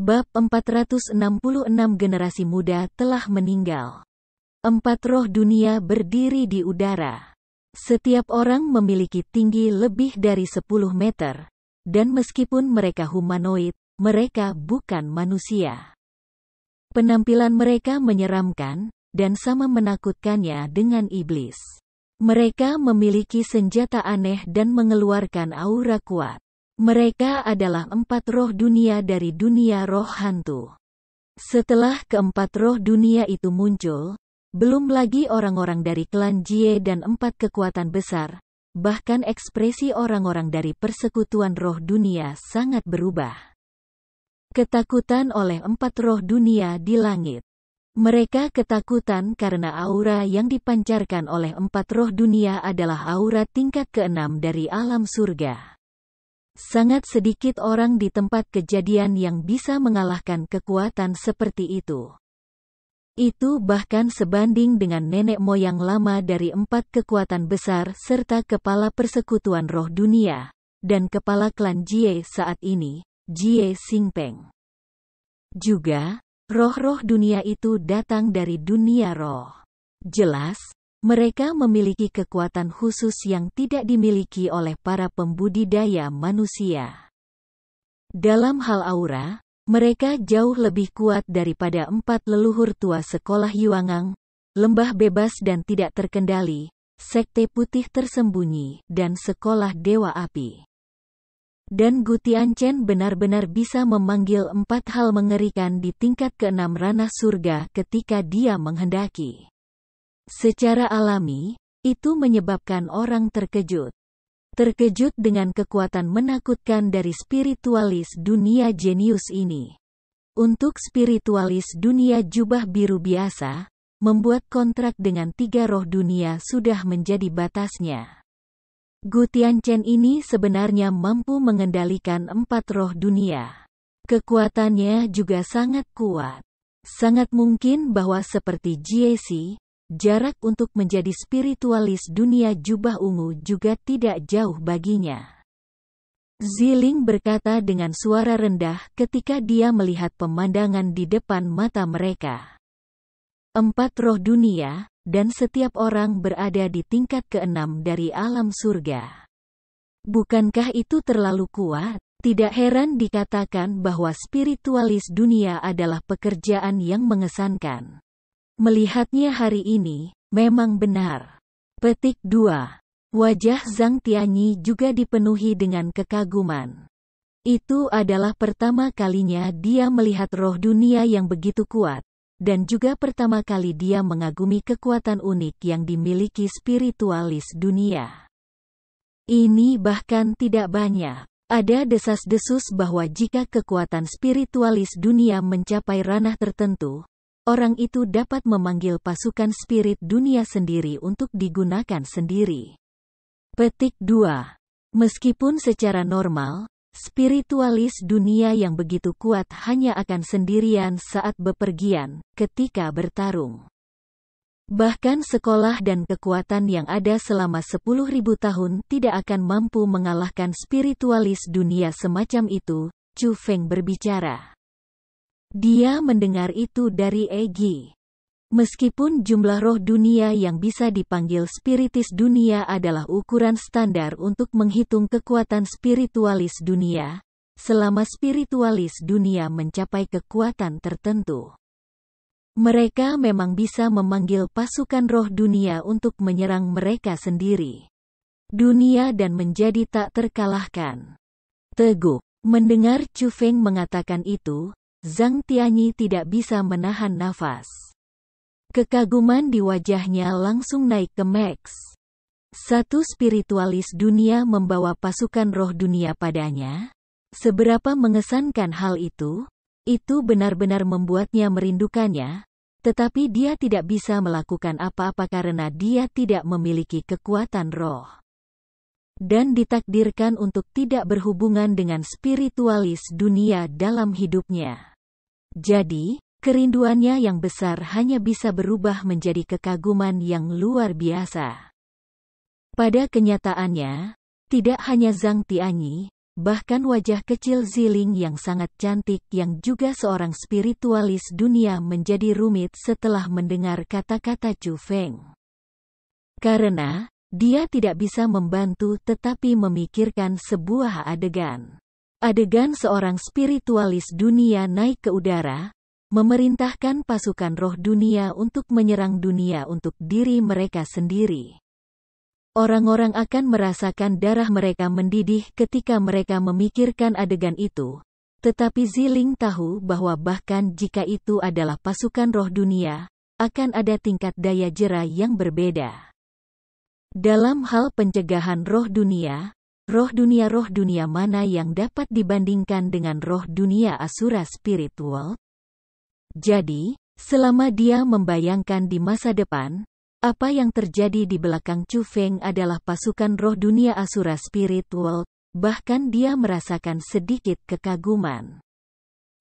Bab 466 generasi muda telah meninggal. Empat roh dunia berdiri di udara. Setiap orang memiliki tinggi lebih dari 10 meter, dan meskipun mereka humanoid, mereka bukan manusia. Penampilan mereka menyeramkan, dan sama menakutkannya dengan iblis. Mereka memiliki senjata aneh dan mengeluarkan aura kuat. Mereka adalah empat roh dunia dari dunia roh hantu. Setelah keempat roh dunia itu muncul, belum lagi orang-orang dari klan Jie dan empat kekuatan besar, bahkan ekspresi orang-orang dari persekutuan roh dunia sangat berubah. Ketakutan oleh empat roh dunia di langit. Mereka ketakutan karena aura yang dipancarkan oleh empat roh dunia adalah aura tingkat keenam dari alam surga. Sangat sedikit orang di tempat kejadian yang bisa mengalahkan kekuatan seperti itu. Itu bahkan sebanding dengan nenek moyang lama dari empat kekuatan besar serta kepala persekutuan roh dunia, dan kepala klan Jie saat ini, Jie Xingpeng. Juga, roh-roh dunia itu datang dari dunia roh. Jelas, mereka memiliki kekuatan khusus yang tidak dimiliki oleh para pembudidaya manusia. Dalam hal aura, mereka jauh lebih kuat daripada empat leluhur tua sekolah Yuangang, lembah bebas dan tidak terkendali, sekte putih tersembunyi, dan sekolah dewa api. Dan Chen benar-benar bisa memanggil empat hal mengerikan di tingkat keenam ranah surga ketika dia menghendaki. Secara alami, itu menyebabkan orang terkejut. Terkejut dengan kekuatan menakutkan dari spiritualis dunia jenius ini. Untuk spiritualis dunia jubah biru biasa, membuat kontrak dengan tiga roh dunia sudah menjadi batasnya. Gutian Chen ini sebenarnya mampu mengendalikan empat roh dunia. Kekuatannya juga sangat kuat. Sangat mungkin bahwa seperti GAC, Jarak untuk menjadi spiritualis dunia jubah ungu juga tidak jauh baginya. Ziling berkata dengan suara rendah ketika dia melihat pemandangan di depan mata mereka. Empat roh dunia, dan setiap orang berada di tingkat keenam dari alam surga. Bukankah itu terlalu kuat? Tidak heran dikatakan bahwa spiritualis dunia adalah pekerjaan yang mengesankan. Melihatnya hari ini, memang benar. Petik 2. Wajah Zhang Tianyi juga dipenuhi dengan kekaguman. Itu adalah pertama kalinya dia melihat roh dunia yang begitu kuat, dan juga pertama kali dia mengagumi kekuatan unik yang dimiliki spiritualis dunia. Ini bahkan tidak banyak. Ada desas-desus bahwa jika kekuatan spiritualis dunia mencapai ranah tertentu, orang itu dapat memanggil pasukan spirit dunia sendiri untuk digunakan sendiri. Petik 2. Meskipun secara normal, spiritualis dunia yang begitu kuat hanya akan sendirian saat bepergian, ketika bertarung. Bahkan sekolah dan kekuatan yang ada selama 10.000 tahun tidak akan mampu mengalahkan spiritualis dunia semacam itu, Chu Feng berbicara. Dia mendengar itu dari Egi. Meskipun jumlah roh dunia yang bisa dipanggil spiritis dunia adalah ukuran standar untuk menghitung kekuatan spiritualis dunia, selama spiritualis dunia mencapai kekuatan tertentu. Mereka memang bisa memanggil pasukan roh dunia untuk menyerang mereka sendiri. Dunia dan menjadi tak terkalahkan. Teguh mendengar Chu Feng mengatakan itu, Zhang Tianyi tidak bisa menahan nafas. Kekaguman di wajahnya langsung naik ke Max. Satu spiritualis dunia membawa pasukan roh dunia padanya? Seberapa mengesankan hal itu? Itu benar-benar membuatnya merindukannya, tetapi dia tidak bisa melakukan apa-apa karena dia tidak memiliki kekuatan roh. Dan ditakdirkan untuk tidak berhubungan dengan spiritualis dunia dalam hidupnya. Jadi, kerinduannya yang besar hanya bisa berubah menjadi kekaguman yang luar biasa. Pada kenyataannya, tidak hanya Zhang Tianyi, bahkan wajah kecil Ziling yang sangat cantik yang juga seorang spiritualis dunia menjadi rumit setelah mendengar kata-kata Chu Feng. Karena, dia tidak bisa membantu tetapi memikirkan sebuah adegan. Adegan seorang spiritualis dunia naik ke udara, memerintahkan pasukan roh dunia untuk menyerang dunia untuk diri mereka sendiri. Orang-orang akan merasakan darah mereka mendidih ketika mereka memikirkan adegan itu, tetapi Ziling tahu bahwa bahkan jika itu adalah pasukan roh dunia, akan ada tingkat daya jera yang berbeda. Dalam hal pencegahan roh dunia, roh dunia-roh dunia mana yang dapat dibandingkan dengan roh dunia asura spiritual? Jadi, selama dia membayangkan di masa depan, apa yang terjadi di belakang Chu Feng adalah pasukan roh dunia asura spiritual, bahkan dia merasakan sedikit kekaguman.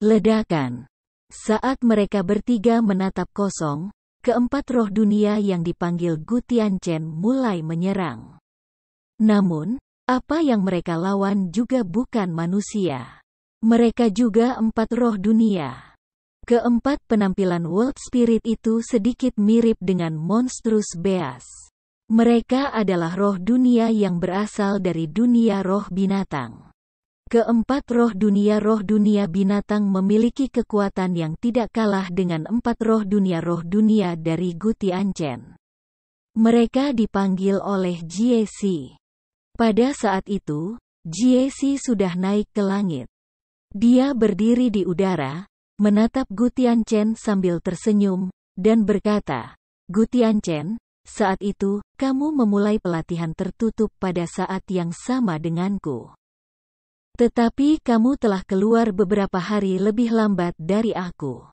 Ledakan Saat mereka bertiga menatap kosong, keempat roh dunia yang dipanggil Gu Tianchen mulai menyerang. Namun, apa yang mereka lawan juga bukan manusia. Mereka juga empat roh dunia. Keempat penampilan World Spirit itu sedikit mirip dengan Monstrous Beas. Mereka adalah roh dunia yang berasal dari dunia roh binatang. Keempat roh dunia roh dunia binatang memiliki kekuatan yang tidak kalah dengan empat roh dunia roh dunia dari Guti Ancen. Mereka dipanggil oleh GAC. Pada saat itu, Jiesi sudah naik ke langit. Dia berdiri di udara, menatap Gutian Chen sambil tersenyum, dan berkata, Gutian Chen, saat itu, kamu memulai pelatihan tertutup pada saat yang sama denganku. Tetapi kamu telah keluar beberapa hari lebih lambat dari aku.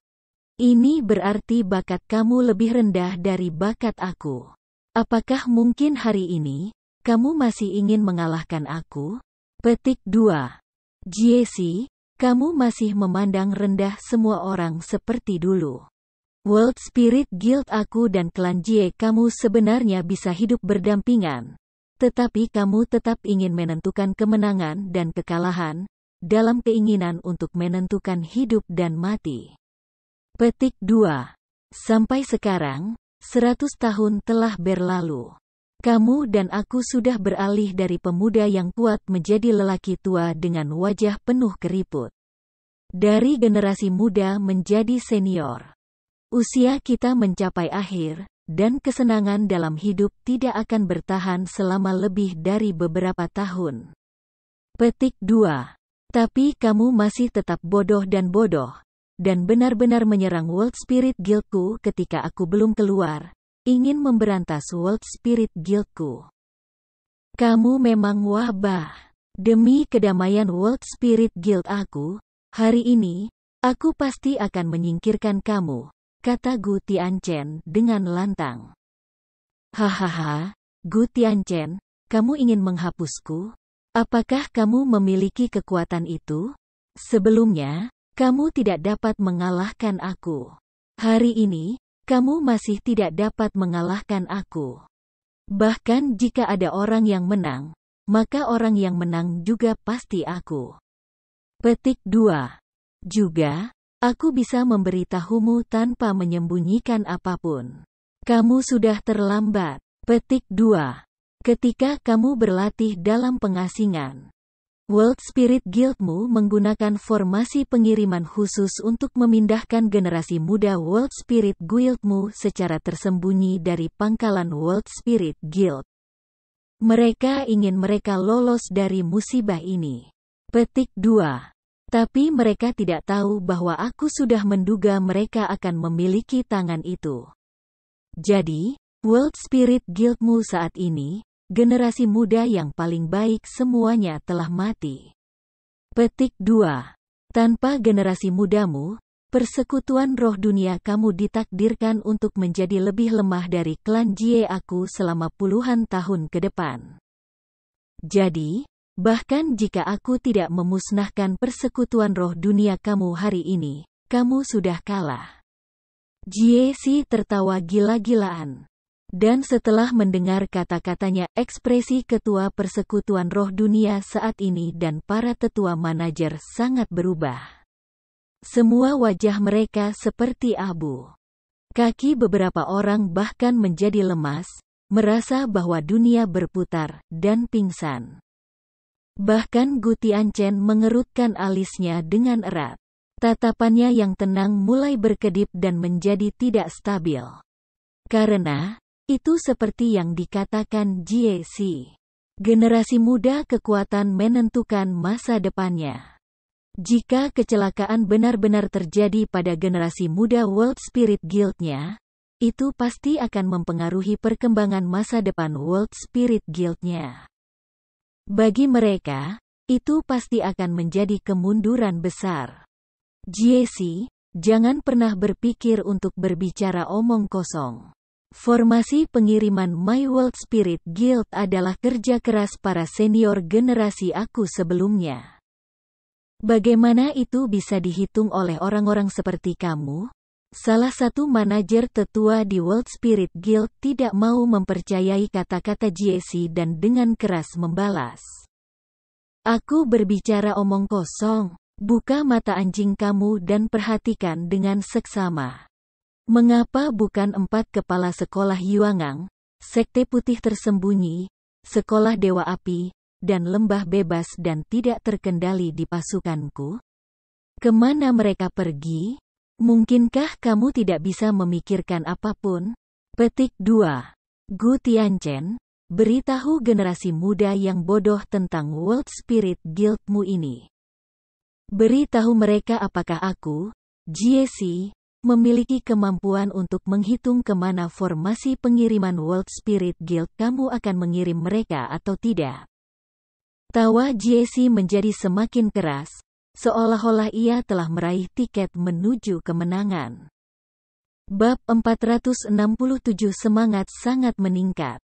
Ini berarti bakat kamu lebih rendah dari bakat aku. Apakah mungkin hari ini, kamu masih ingin mengalahkan aku? Petik 2. Jesse, kamu masih memandang rendah semua orang seperti dulu. World Spirit Guild aku dan klan Jie kamu sebenarnya bisa hidup berdampingan. Tetapi kamu tetap ingin menentukan kemenangan dan kekalahan, dalam keinginan untuk menentukan hidup dan mati. Petik 2. Sampai sekarang, 100 tahun telah berlalu. Kamu dan aku sudah beralih dari pemuda yang kuat menjadi lelaki tua dengan wajah penuh keriput. Dari generasi muda menjadi senior. Usia kita mencapai akhir, dan kesenangan dalam hidup tidak akan bertahan selama lebih dari beberapa tahun. Petik 2. Tapi kamu masih tetap bodoh dan bodoh, dan benar-benar menyerang World Spirit Guildku ketika aku belum keluar, ingin memberantas World Spirit Guildku. Kamu memang wabah. Demi kedamaian World Spirit Guild aku, hari ini, aku pasti akan menyingkirkan kamu, kata Gu Tianchen dengan lantang. Hahaha, Gu Tianchen, kamu ingin menghapusku? Apakah kamu memiliki kekuatan itu? Sebelumnya, kamu tidak dapat mengalahkan aku. Hari ini, kamu masih tidak dapat mengalahkan aku. Bahkan jika ada orang yang menang, maka orang yang menang juga pasti aku. Petik 2. Juga, aku bisa memberitahumu tanpa menyembunyikan apapun. Kamu sudah terlambat. Petik 2. Ketika kamu berlatih dalam pengasingan, World Spirit Guildmu menggunakan formasi pengiriman khusus untuk memindahkan generasi muda World Spirit Guildmu secara tersembunyi dari pangkalan World Spirit Guild. Mereka ingin mereka lolos dari musibah ini. Petik 2. Tapi mereka tidak tahu bahwa aku sudah menduga mereka akan memiliki tangan itu. Jadi, World Spirit Guildmu saat ini, Generasi muda yang paling baik semuanya telah mati. Petik 2. Tanpa generasi mudamu, persekutuan roh dunia kamu ditakdirkan untuk menjadi lebih lemah dari klan Jie aku selama puluhan tahun ke depan. Jadi, bahkan jika aku tidak memusnahkan persekutuan roh dunia kamu hari ini, kamu sudah kalah. Jie Si tertawa gila-gilaan. Dan setelah mendengar kata-katanya, ekspresi Ketua Persekutuan Roh Dunia saat ini dan para tetua manajer sangat berubah. Semua wajah mereka seperti abu. Kaki beberapa orang bahkan menjadi lemas, merasa bahwa dunia berputar, dan pingsan. Bahkan Guti Ancen mengerutkan alisnya dengan erat. Tatapannya yang tenang mulai berkedip dan menjadi tidak stabil. Karena, itu seperti yang dikatakan GAC. Generasi muda kekuatan menentukan masa depannya. Jika kecelakaan benar-benar terjadi pada generasi muda World Spirit Guild-nya, itu pasti akan mempengaruhi perkembangan masa depan World Spirit Guild-nya. Bagi mereka, itu pasti akan menjadi kemunduran besar. GAC, jangan pernah berpikir untuk berbicara omong kosong. Formasi pengiriman My World Spirit Guild adalah kerja keras para senior generasi aku sebelumnya. Bagaimana itu bisa dihitung oleh orang-orang seperti kamu? Salah satu manajer tetua di World Spirit Guild tidak mau mempercayai kata-kata Jesse dan dengan keras membalas. Aku berbicara omong kosong, buka mata anjing kamu dan perhatikan dengan seksama. Mengapa bukan empat kepala sekolah Yuangang, sekte putih tersembunyi, sekolah dewa api, dan lembah bebas dan tidak terkendali di pasukanku? Kemana mereka pergi? Mungkinkah kamu tidak bisa memikirkan apapun? Petik 2. Gu Tianchen, beritahu generasi muda yang bodoh tentang World Spirit Guildmu ini. Beritahu mereka apakah aku, Jiesi, memiliki kemampuan untuk menghitung kemana formasi pengiriman World Spirit Guild kamu akan mengirim mereka atau tidak. Tawa Jesse menjadi semakin keras, seolah-olah ia telah meraih tiket menuju kemenangan. Bab 467 Semangat sangat meningkat.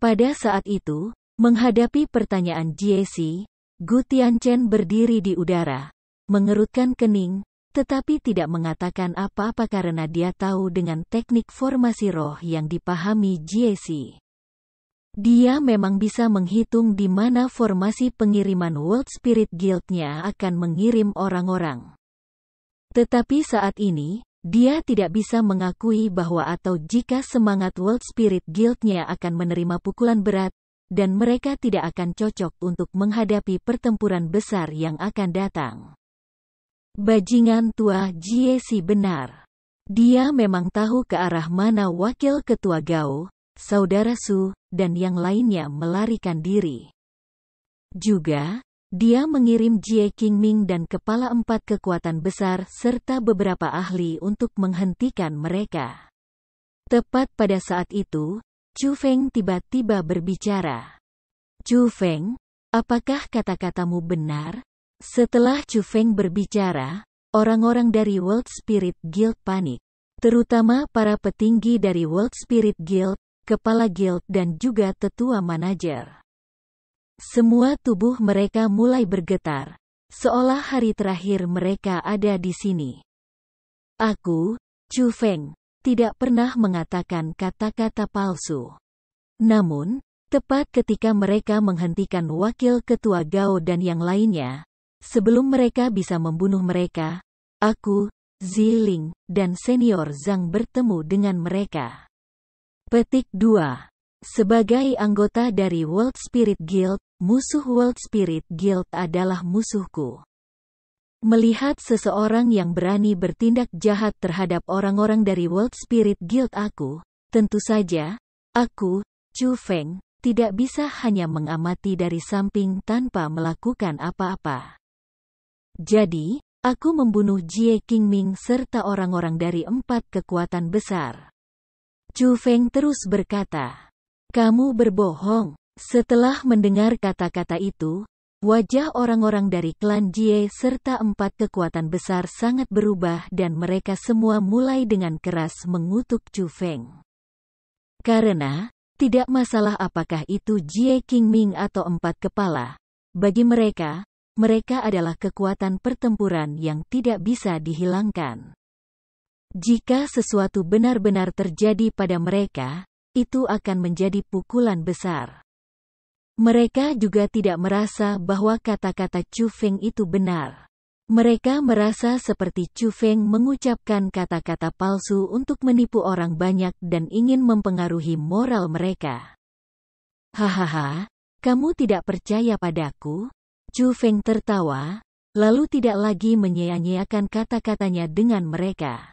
Pada saat itu, menghadapi pertanyaan Jesse, Gutian Chen berdiri di udara, mengerutkan kening, tetapi tidak mengatakan apa-apa karena dia tahu dengan teknik formasi roh yang dipahami Jesse. Dia memang bisa menghitung di mana formasi pengiriman World Spirit Guild-nya akan mengirim orang-orang. Tetapi saat ini, dia tidak bisa mengakui bahwa atau jika semangat World Spirit Guild-nya akan menerima pukulan berat, dan mereka tidak akan cocok untuk menghadapi pertempuran besar yang akan datang. Bajingan tua Jie Jiesi benar. Dia memang tahu ke arah mana wakil ketua Gao, saudara Su, dan yang lainnya melarikan diri. Juga, dia mengirim Jie Qingming dan kepala empat kekuatan besar serta beberapa ahli untuk menghentikan mereka. Tepat pada saat itu, Chu Feng tiba-tiba berbicara. Chu Feng, apakah kata-katamu benar? Setelah Chu Feng berbicara, orang-orang dari World Spirit Guild panik, terutama para petinggi dari World Spirit Guild, kepala guild dan juga tetua manajer. Semua tubuh mereka mulai bergetar, seolah hari terakhir mereka ada di sini. Aku, Chu Feng, tidak pernah mengatakan kata-kata palsu. Namun, tepat ketika mereka menghentikan wakil ketua Gao dan yang lainnya, Sebelum mereka bisa membunuh mereka, aku, Ziling, dan senior Zhang bertemu dengan mereka. Petik 2. Sebagai anggota dari World Spirit Guild, musuh World Spirit Guild adalah musuhku. Melihat seseorang yang berani bertindak jahat terhadap orang-orang dari World Spirit Guild aku, tentu saja, aku, Chu Feng, tidak bisa hanya mengamati dari samping tanpa melakukan apa-apa. Jadi, aku membunuh Jie Ming serta orang-orang dari empat kekuatan besar. Chu Feng terus berkata, kamu berbohong. Setelah mendengar kata-kata itu, wajah orang-orang dari klan Jie serta empat kekuatan besar sangat berubah dan mereka semua mulai dengan keras mengutuk Chu Feng. Karena, tidak masalah apakah itu Jie Ming atau empat kepala, bagi mereka, mereka adalah kekuatan pertempuran yang tidak bisa dihilangkan. Jika sesuatu benar-benar terjadi pada mereka, itu akan menjadi pukulan besar. Mereka juga tidak merasa bahwa kata-kata Chu Feng itu benar. Mereka merasa seperti Chu Feng mengucapkan kata-kata palsu untuk menipu orang banyak dan ingin mempengaruhi moral mereka. Hahaha, kamu tidak percaya padaku? Chu Feng tertawa, lalu tidak lagi menyia-nyiakan kata-katanya dengan mereka.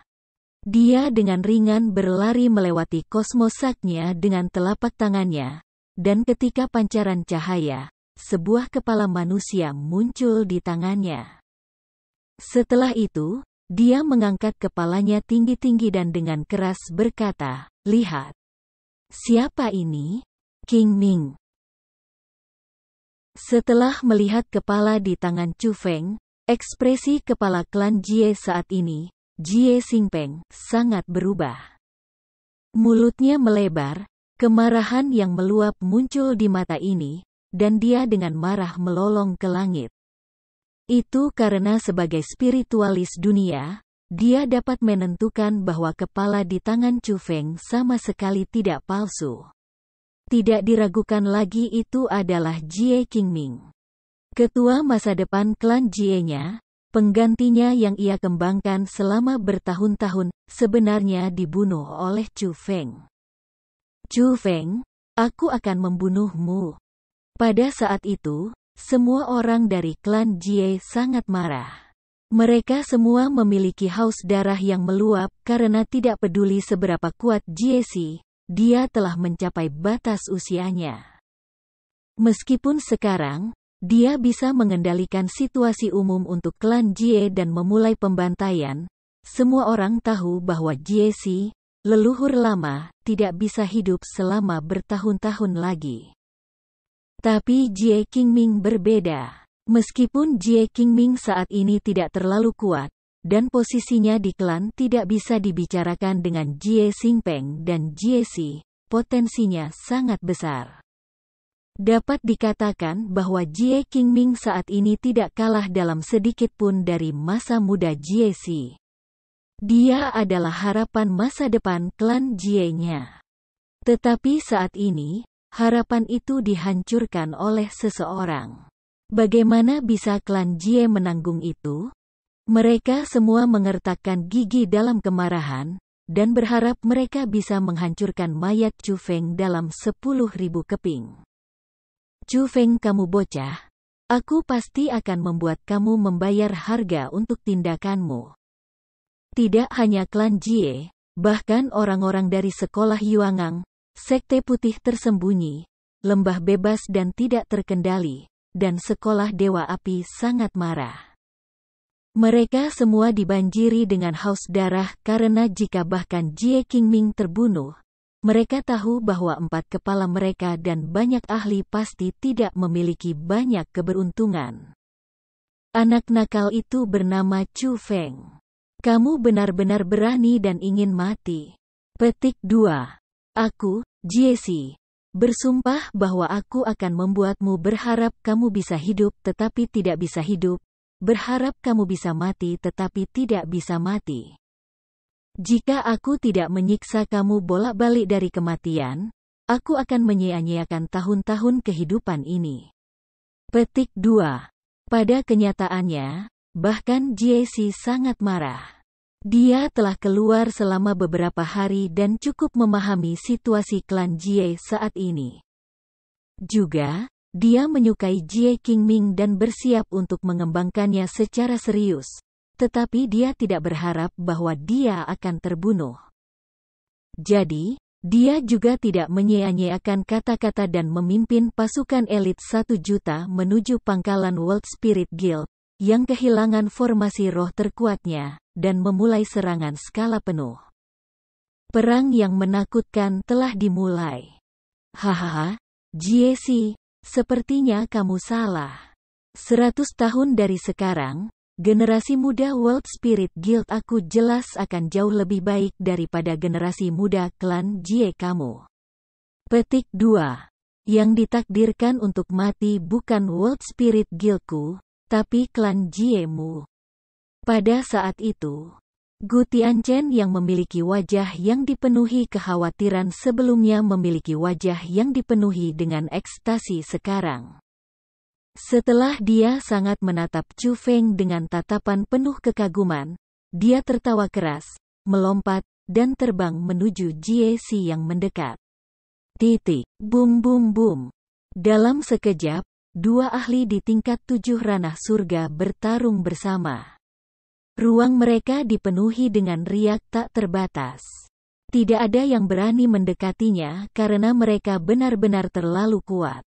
Dia dengan ringan berlari melewati kosmosaknya dengan telapak tangannya, dan ketika pancaran cahaya, sebuah kepala manusia muncul di tangannya. Setelah itu, dia mengangkat kepalanya tinggi-tinggi dan dengan keras berkata, Lihat, siapa ini? King Ming. Setelah melihat kepala di tangan Chu Feng, ekspresi kepala klan Jie saat ini, Jie Xingpeng, sangat berubah. Mulutnya melebar, kemarahan yang meluap muncul di mata ini, dan dia dengan marah melolong ke langit. Itu karena sebagai spiritualis dunia, dia dapat menentukan bahwa kepala di tangan Chu Feng sama sekali tidak palsu. Tidak diragukan lagi itu adalah Jie Qingming. Ketua masa depan klan Jie-nya, penggantinya yang ia kembangkan selama bertahun-tahun, sebenarnya dibunuh oleh Chu Feng. Chu Feng, aku akan membunuhmu. Pada saat itu, semua orang dari klan Jie sangat marah. Mereka semua memiliki haus darah yang meluap karena tidak peduli seberapa kuat Jie si dia telah mencapai batas usianya. Meskipun sekarang, dia bisa mengendalikan situasi umum untuk klan Jie dan memulai pembantaian, semua orang tahu bahwa Jie Si, leluhur lama, tidak bisa hidup selama bertahun-tahun lagi. Tapi Jie Qingming berbeda. Meskipun Jie Qingming saat ini tidak terlalu kuat, dan posisinya di klan tidak bisa dibicarakan dengan Jie Xingpeng dan Jie Xi, potensinya sangat besar. Dapat dikatakan bahwa Jie Qingming saat ini tidak kalah dalam sedikit pun dari masa muda Jie Xi. Dia adalah harapan masa depan klan Jie-nya. Tetapi saat ini, harapan itu dihancurkan oleh seseorang. Bagaimana bisa klan Jie menanggung itu? Mereka semua mengertakkan gigi dalam kemarahan, dan berharap mereka bisa menghancurkan mayat Chu Feng dalam sepuluh ribu keping. Chu Feng kamu bocah, aku pasti akan membuat kamu membayar harga untuk tindakanmu. Tidak hanya klan Jie, bahkan orang-orang dari sekolah Yuangang, sekte putih tersembunyi, lembah bebas dan tidak terkendali, dan sekolah Dewa Api sangat marah. Mereka semua dibanjiri dengan haus darah karena jika bahkan Jie Qingming terbunuh, mereka tahu bahwa empat kepala mereka dan banyak ahli pasti tidak memiliki banyak keberuntungan. Anak nakal itu bernama Chu Feng. Kamu benar-benar berani dan ingin mati. Petik 2. Aku, Si, bersumpah bahwa aku akan membuatmu berharap kamu bisa hidup tetapi tidak bisa hidup, Berharap kamu bisa mati tetapi tidak bisa mati. Jika aku tidak menyiksa kamu bolak-balik dari kematian, aku akan menyia-nyiakan tahun-tahun kehidupan ini. Petik 2. Pada kenyataannya, bahkan JC sangat marah. Dia telah keluar selama beberapa hari dan cukup memahami situasi klan Jie saat ini. Juga, dia menyukai Jie Qingming dan bersiap untuk mengembangkannya secara serius. Tetapi dia tidak berharap bahwa dia akan terbunuh. Jadi, dia juga tidak menyia-nyiakan kata-kata dan memimpin pasukan elit satu juta menuju pangkalan World Spirit Guild, yang kehilangan formasi roh terkuatnya, dan memulai serangan skala penuh. Perang yang menakutkan telah dimulai. Hahaha, Si. Sepertinya kamu salah. 100 tahun dari sekarang, generasi muda World Spirit Guild aku jelas akan jauh lebih baik daripada generasi muda klan Jie kamu. Petik 2. Yang ditakdirkan untuk mati bukan World Spirit Guildku, tapi klan Jiemu. Pada saat itu, Gu Tianchen yang memiliki wajah yang dipenuhi kekhawatiran sebelumnya memiliki wajah yang dipenuhi dengan ekstasi sekarang. Setelah dia sangat menatap Chu Feng dengan tatapan penuh kekaguman, dia tertawa keras, melompat, dan terbang menuju Jie Si yang mendekat. Titik, bum bum bum. Dalam sekejap, dua ahli di tingkat tujuh ranah surga bertarung bersama. Ruang mereka dipenuhi dengan riak tak terbatas. Tidak ada yang berani mendekatinya karena mereka benar-benar terlalu kuat.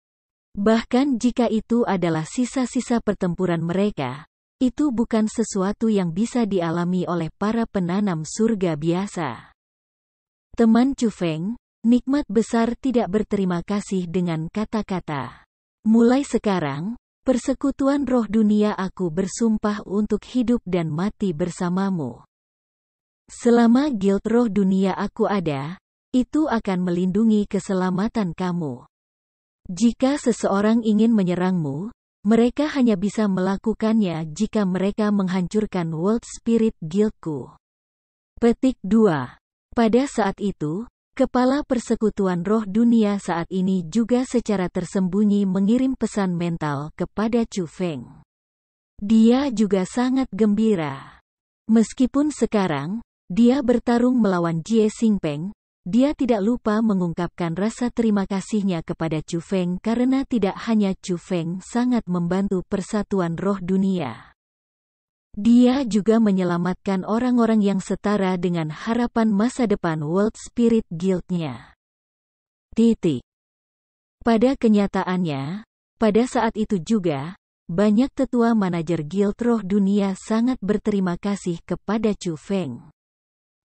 Bahkan jika itu adalah sisa-sisa pertempuran mereka, itu bukan sesuatu yang bisa dialami oleh para penanam surga biasa. Teman Cufeng, nikmat besar tidak berterima kasih dengan kata-kata. Mulai sekarang, Persekutuan roh dunia aku bersumpah untuk hidup dan mati bersamamu. Selama guild roh dunia aku ada, itu akan melindungi keselamatan kamu. Jika seseorang ingin menyerangmu, mereka hanya bisa melakukannya jika mereka menghancurkan World Spirit Guildku. Petik 2. Pada saat itu, Kepala Persekutuan Roh Dunia saat ini juga secara tersembunyi mengirim pesan mental kepada Chu Feng. Dia juga sangat gembira. Meskipun sekarang, dia bertarung melawan Jie Xingpeng, dia tidak lupa mengungkapkan rasa terima kasihnya kepada Chu Feng karena tidak hanya Chu Feng sangat membantu persatuan roh dunia. Dia juga menyelamatkan orang-orang yang setara dengan harapan masa depan World Spirit Guild-nya. Titik. Pada kenyataannya, pada saat itu juga, banyak tetua manajer Guild Roh Dunia sangat berterima kasih kepada Chu Feng.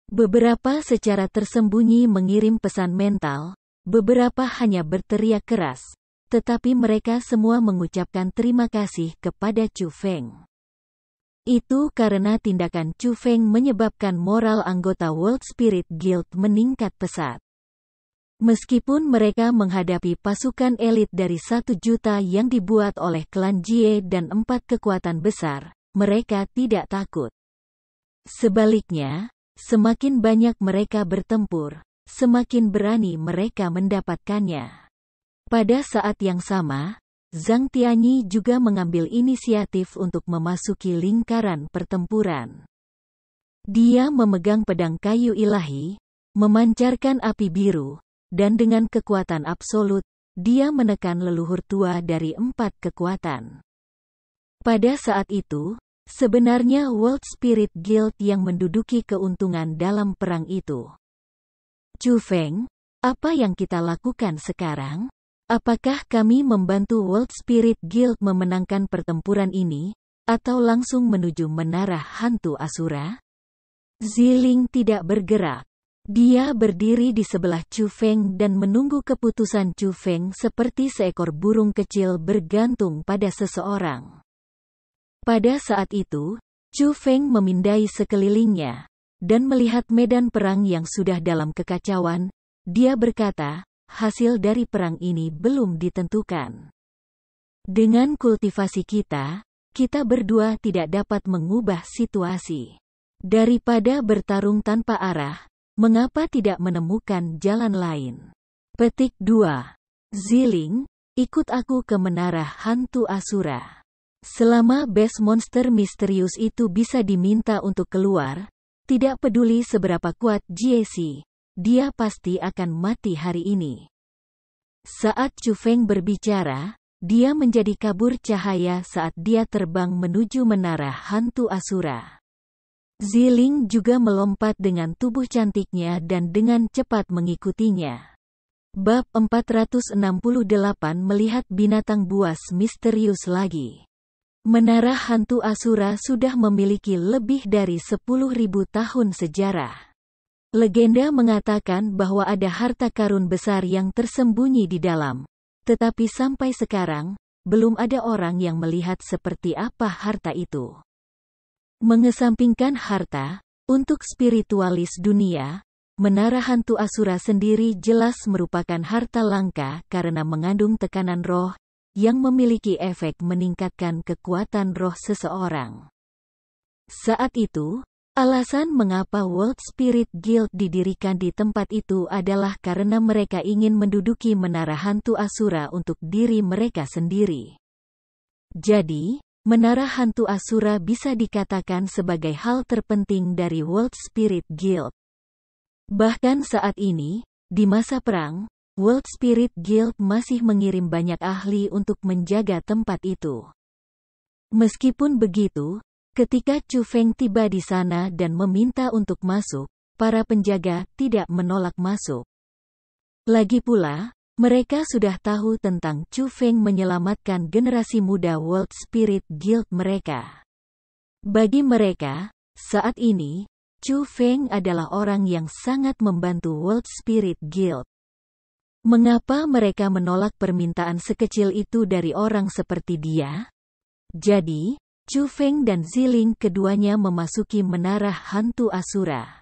Beberapa secara tersembunyi mengirim pesan mental, beberapa hanya berteriak keras, tetapi mereka semua mengucapkan terima kasih kepada Chu Feng. Itu karena tindakan Chu Feng menyebabkan moral anggota World Spirit Guild meningkat pesat. Meskipun mereka menghadapi pasukan elit dari satu juta yang dibuat oleh klan Jie dan empat kekuatan besar, mereka tidak takut. Sebaliknya, semakin banyak mereka bertempur, semakin berani mereka mendapatkannya. Pada saat yang sama, Zhang Tianyi juga mengambil inisiatif untuk memasuki lingkaran pertempuran. Dia memegang pedang kayu ilahi, memancarkan api biru, dan dengan kekuatan absolut, dia menekan leluhur tua dari empat kekuatan. Pada saat itu, sebenarnya World Spirit Guild yang menduduki keuntungan dalam perang itu. Chu Feng, apa yang kita lakukan sekarang? Apakah kami membantu World Spirit Guild memenangkan pertempuran ini, atau langsung menuju menara hantu Asura? Ziling tidak bergerak. Dia berdiri di sebelah Chu Feng dan menunggu keputusan Chu Feng seperti seekor burung kecil bergantung pada seseorang. Pada saat itu, Chu Feng memindai sekelilingnya, dan melihat medan perang yang sudah dalam kekacauan, dia berkata, hasil dari perang ini belum ditentukan. Dengan kultivasi kita, kita berdua tidak dapat mengubah situasi. Daripada bertarung tanpa arah, mengapa tidak menemukan jalan lain? Petik 2. Ziling, ikut aku ke menara hantu Asura. Selama best monster misterius itu bisa diminta untuk keluar, tidak peduli seberapa kuat JC, dia pasti akan mati hari ini. Saat Chu Feng berbicara, dia menjadi kabur cahaya saat dia terbang menuju menara hantu Asura. Ziling juga melompat dengan tubuh cantiknya dan dengan cepat mengikutinya. Bab 468 melihat binatang buas misterius lagi. Menara hantu Asura sudah memiliki lebih dari 10.000 tahun sejarah. Legenda mengatakan bahwa ada harta karun besar yang tersembunyi di dalam. Tetapi sampai sekarang, belum ada orang yang melihat seperti apa harta itu. Mengesampingkan harta, untuk spiritualis dunia, menara hantu Asura sendiri jelas merupakan harta langka karena mengandung tekanan roh, yang memiliki efek meningkatkan kekuatan roh seseorang. Saat itu, Alasan mengapa World Spirit Guild didirikan di tempat itu adalah karena mereka ingin menduduki menara hantu Asura untuk diri mereka sendiri. Jadi, menara hantu Asura bisa dikatakan sebagai hal terpenting dari World Spirit Guild. Bahkan saat ini, di masa perang, World Spirit Guild masih mengirim banyak ahli untuk menjaga tempat itu. Meskipun begitu, Ketika Chu Feng tiba di sana dan meminta untuk masuk, para penjaga tidak menolak masuk. Lagi pula, mereka sudah tahu tentang Chu Feng menyelamatkan generasi muda World Spirit Guild mereka. Bagi mereka, saat ini, Chu Feng adalah orang yang sangat membantu World Spirit Guild. Mengapa mereka menolak permintaan sekecil itu dari orang seperti dia? Jadi, Chu Feng dan Ziling keduanya memasuki menara hantu Asura.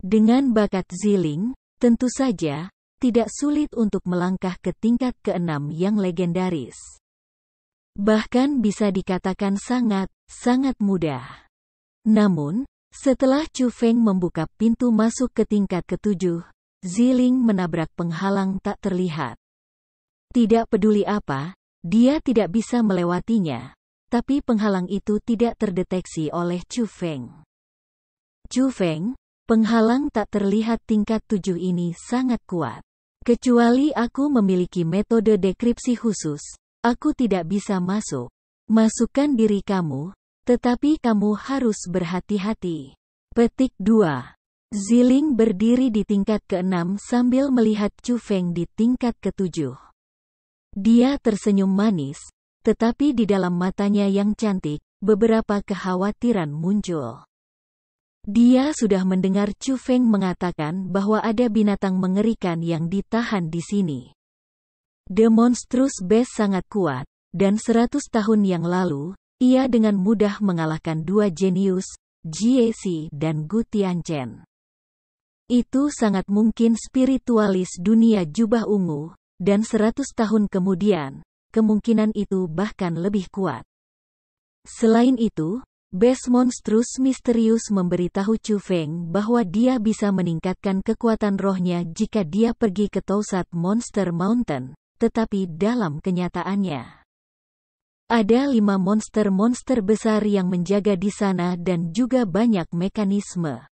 Dengan bakat Ziling, tentu saja, tidak sulit untuk melangkah ke tingkat keenam yang legendaris. Bahkan bisa dikatakan sangat, sangat mudah. Namun, setelah Chu Feng membuka pintu masuk ke tingkat ketujuh, Ziling menabrak penghalang tak terlihat. Tidak peduli apa, dia tidak bisa melewatinya, tapi penghalang itu tidak terdeteksi oleh Chu Feng. Chu Feng, penghalang tak terlihat tingkat tujuh ini sangat kuat. Kecuali aku memiliki metode dekripsi khusus, aku tidak bisa masuk. Masukkan diri kamu, tetapi kamu harus berhati-hati. Petik 2. Ziling berdiri di tingkat ke-6 sambil melihat Chu Feng di tingkat ke-7. Dia tersenyum manis, tetapi di dalam matanya yang cantik, beberapa kekhawatiran muncul. Dia sudah mendengar Chu Feng mengatakan bahwa ada binatang mengerikan yang ditahan di sini. Demonstrus Bes sangat kuat, dan 100 tahun yang lalu, ia dengan mudah mengalahkan dua jenius, Si dan Gu Tianchen. Itu sangat mungkin spiritualis dunia jubah ungu, dan 100 tahun kemudian, kemungkinan itu bahkan lebih kuat. Selain itu, Bes Monstrus Misterius memberitahu Chu Feng bahwa dia bisa meningkatkan kekuatan rohnya jika dia pergi ke Tousat Monster Mountain, tetapi dalam kenyataannya. Ada lima monster-monster besar yang menjaga di sana dan juga banyak mekanisme.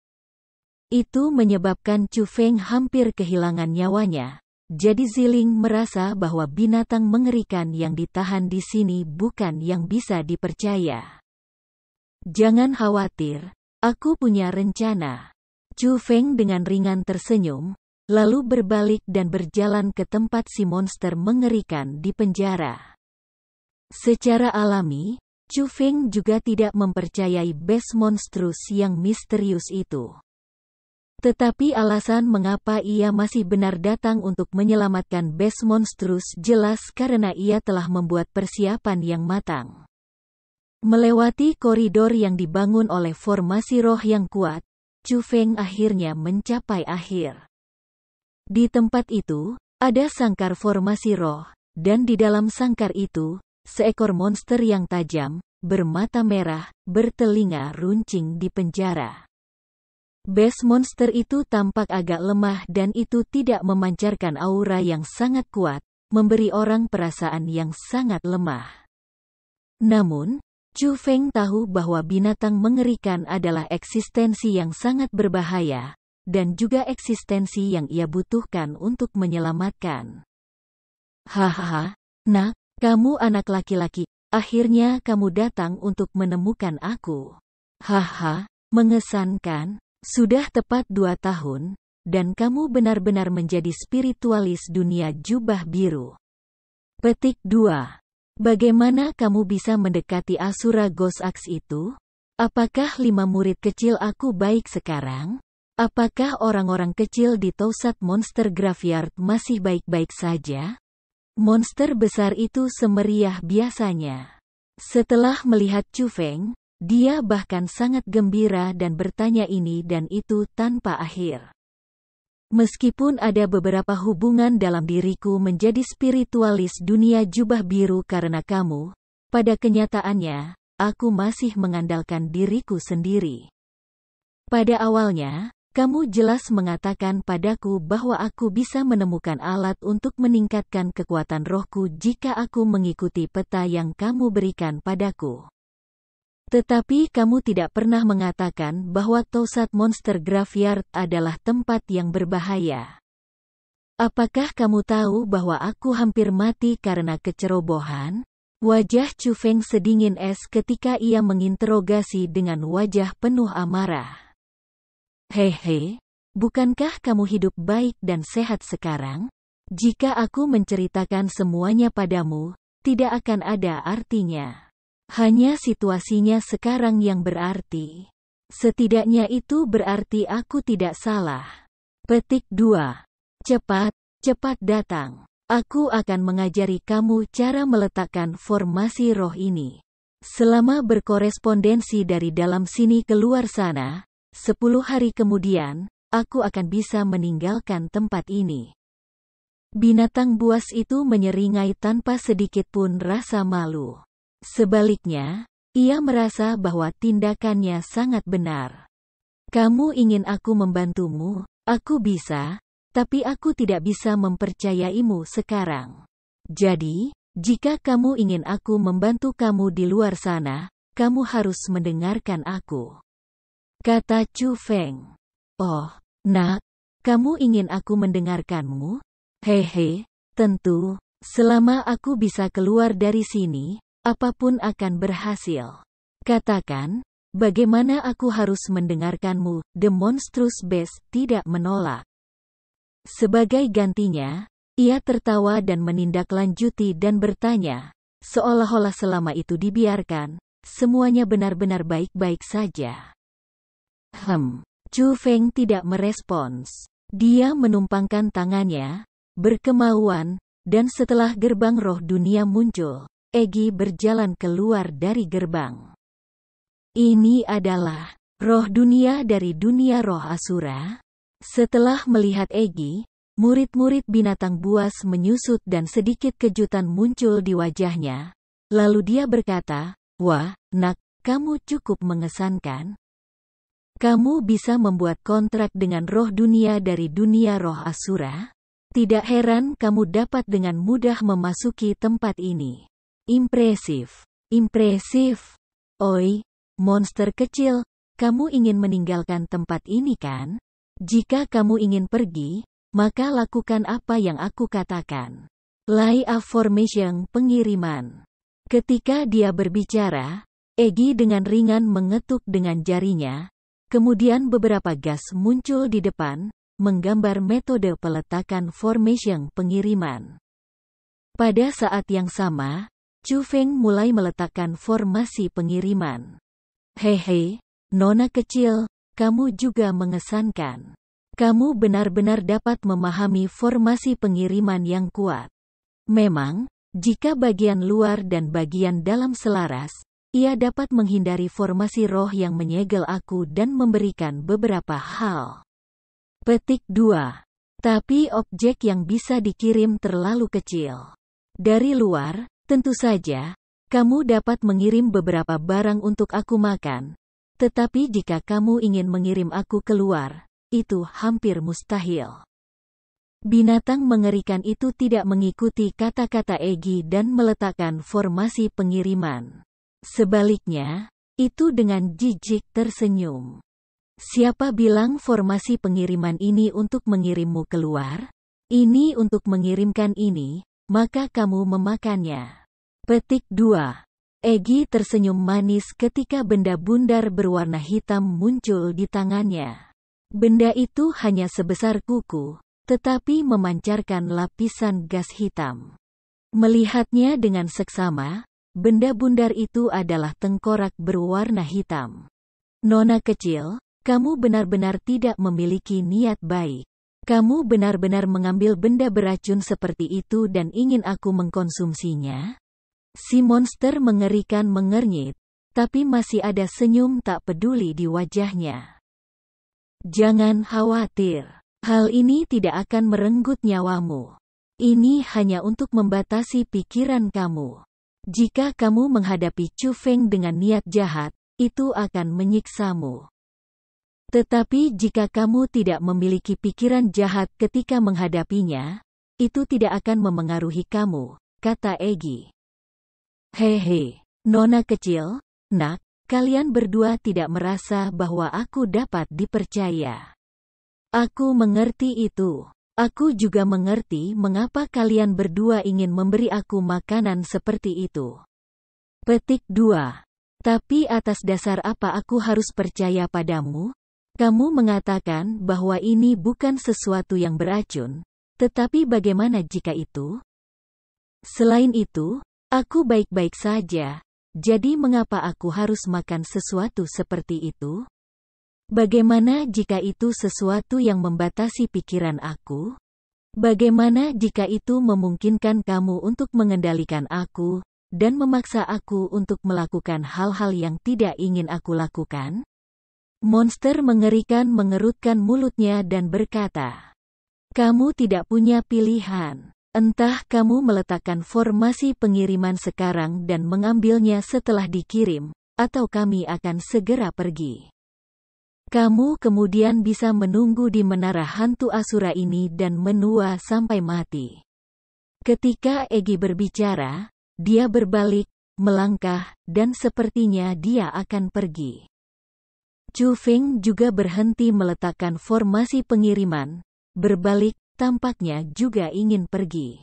Itu menyebabkan Chu Feng hampir kehilangan nyawanya, jadi Ziling merasa bahwa binatang mengerikan yang ditahan di sini bukan yang bisa dipercaya. Jangan khawatir, aku punya rencana. Chu Feng dengan ringan tersenyum, lalu berbalik dan berjalan ke tempat si monster mengerikan di penjara. Secara alami, Chu Feng juga tidak mempercayai best monstrus yang misterius itu. Tetapi alasan mengapa ia masih benar datang untuk menyelamatkan Bes Monstrus jelas karena ia telah membuat persiapan yang matang. Melewati koridor yang dibangun oleh formasi roh yang kuat, Chu Feng akhirnya mencapai akhir. Di tempat itu, ada sangkar formasi roh, dan di dalam sangkar itu, seekor monster yang tajam, bermata merah, bertelinga runcing di penjara. Base monster itu tampak agak lemah dan itu tidak memancarkan aura yang sangat kuat, memberi orang perasaan yang sangat lemah. Namun, Chu Feng tahu bahwa binatang mengerikan adalah eksistensi yang sangat berbahaya, dan juga eksistensi yang ia butuhkan untuk menyelamatkan. Hahaha, nak, kamu anak laki-laki, akhirnya kamu datang untuk menemukan aku. Haha, mengesankan, sudah tepat dua tahun, dan kamu benar-benar menjadi spiritualis dunia jubah biru. Petik 2. Bagaimana kamu bisa mendekati Asura Gosax itu? Apakah lima murid kecil aku baik sekarang? Apakah orang-orang kecil di Tosat Monster Graveyard masih baik-baik saja? Monster besar itu semeriah biasanya. Setelah melihat Chu Feng, dia bahkan sangat gembira dan bertanya ini dan itu tanpa akhir. Meskipun ada beberapa hubungan dalam diriku menjadi spiritualis dunia jubah biru karena kamu, pada kenyataannya, aku masih mengandalkan diriku sendiri. Pada awalnya, kamu jelas mengatakan padaku bahwa aku bisa menemukan alat untuk meningkatkan kekuatan rohku jika aku mengikuti peta yang kamu berikan padaku. Tetapi kamu tidak pernah mengatakan bahwa Tosat Monster Graveyard adalah tempat yang berbahaya. Apakah kamu tahu bahwa aku hampir mati karena kecerobohan? Wajah Chu Feng sedingin es ketika ia menginterogasi dengan wajah penuh amarah. Hehe, bukankah kamu hidup baik dan sehat sekarang? Jika aku menceritakan semuanya padamu, tidak akan ada artinya. Hanya situasinya sekarang yang berarti. Setidaknya itu berarti aku tidak salah. Petik 2. Cepat, cepat datang. Aku akan mengajari kamu cara meletakkan formasi roh ini. Selama berkorespondensi dari dalam sini ke luar sana, 10 hari kemudian, aku akan bisa meninggalkan tempat ini. Binatang buas itu menyeringai tanpa sedikit pun rasa malu. Sebaliknya, ia merasa bahwa tindakannya sangat benar. Kamu ingin aku membantumu, aku bisa, tapi aku tidak bisa mempercayaimu sekarang. Jadi, jika kamu ingin aku membantu kamu di luar sana, kamu harus mendengarkan aku. Kata Chu Feng. Oh, nak, kamu ingin aku mendengarkanmu? Hehe, tentu, selama aku bisa keluar dari sini, Apapun akan berhasil. Katakan, bagaimana aku harus mendengarkanmu, The Monstrous Beast tidak menolak. Sebagai gantinya, ia tertawa dan menindaklanjuti dan bertanya, seolah-olah selama itu dibiarkan, semuanya benar-benar baik-baik saja. Hem, Chu Feng tidak merespons. Dia menumpangkan tangannya, berkemauan, dan setelah gerbang roh dunia muncul, Egi berjalan keluar dari gerbang. Ini adalah roh dunia dari dunia roh asura. Setelah melihat Egi, murid-murid binatang buas menyusut dan sedikit kejutan muncul di wajahnya. Lalu dia berkata, Wah, nak, kamu cukup mengesankan. Kamu bisa membuat kontrak dengan roh dunia dari dunia roh asura? Tidak heran kamu dapat dengan mudah memasuki tempat ini. Impresif. Impresif. Oi, monster kecil, kamu ingin meninggalkan tempat ini kan? Jika kamu ingin pergi, maka lakukan apa yang aku katakan. Lai affirmation pengiriman. Ketika dia berbicara, Egi dengan ringan mengetuk dengan jarinya, kemudian beberapa gas muncul di depan, menggambar metode peletakan formation pengiriman. Pada saat yang sama, Chu Feng mulai meletakkan formasi pengiriman. Hehe, nona kecil, kamu juga mengesankan. Kamu benar-benar dapat memahami formasi pengiriman yang kuat. Memang, jika bagian luar dan bagian dalam selaras, ia dapat menghindari formasi roh yang menyegel aku dan memberikan beberapa hal. Petik 2. Tapi objek yang bisa dikirim terlalu kecil. Dari luar, Tentu saja, kamu dapat mengirim beberapa barang untuk aku makan. Tetapi jika kamu ingin mengirim aku keluar, itu hampir mustahil. Binatang mengerikan itu tidak mengikuti kata-kata Egi dan meletakkan formasi pengiriman. Sebaliknya, itu dengan jijik tersenyum. Siapa bilang formasi pengiriman ini untuk mengirimmu keluar? Ini untuk mengirimkan ini, maka kamu memakannya. Petik 2. Egi tersenyum manis ketika benda bundar berwarna hitam muncul di tangannya. Benda itu hanya sebesar kuku, tetapi memancarkan lapisan gas hitam. Melihatnya dengan seksama, benda bundar itu adalah tengkorak berwarna hitam. Nona kecil, kamu benar-benar tidak memiliki niat baik. Kamu benar-benar mengambil benda beracun seperti itu dan ingin aku mengkonsumsinya? Si monster mengerikan mengernyit, tapi masih ada senyum tak peduli di wajahnya. Jangan khawatir, hal ini tidak akan merenggut nyawamu. Ini hanya untuk membatasi pikiran kamu. Jika kamu menghadapi Chu Feng dengan niat jahat, itu akan menyiksamu. Tetapi jika kamu tidak memiliki pikiran jahat ketika menghadapinya, itu tidak akan memengaruhi kamu, kata Egi. Hehe, Nona kecil, nak, kalian berdua tidak merasa bahwa aku dapat dipercaya. Aku mengerti itu. Aku juga mengerti mengapa kalian berdua ingin memberi aku makanan seperti itu. Petik 2. Tapi atas dasar apa aku harus percaya padamu? Kamu mengatakan bahwa ini bukan sesuatu yang beracun, tetapi bagaimana jika itu? Selain itu, Aku baik-baik saja. Jadi mengapa aku harus makan sesuatu seperti itu? Bagaimana jika itu sesuatu yang membatasi pikiran aku? Bagaimana jika itu memungkinkan kamu untuk mengendalikan aku, dan memaksa aku untuk melakukan hal-hal yang tidak ingin aku lakukan? Monster mengerikan mengerutkan mulutnya dan berkata, Kamu tidak punya pilihan. Entah kamu meletakkan formasi pengiriman sekarang dan mengambilnya setelah dikirim, atau kami akan segera pergi. Kamu kemudian bisa menunggu di menara hantu Asura ini dan menua sampai mati. Ketika Egi berbicara, dia berbalik, melangkah, dan sepertinya dia akan pergi. Chu Feng juga berhenti meletakkan formasi pengiriman, berbalik, Tampaknya juga ingin pergi.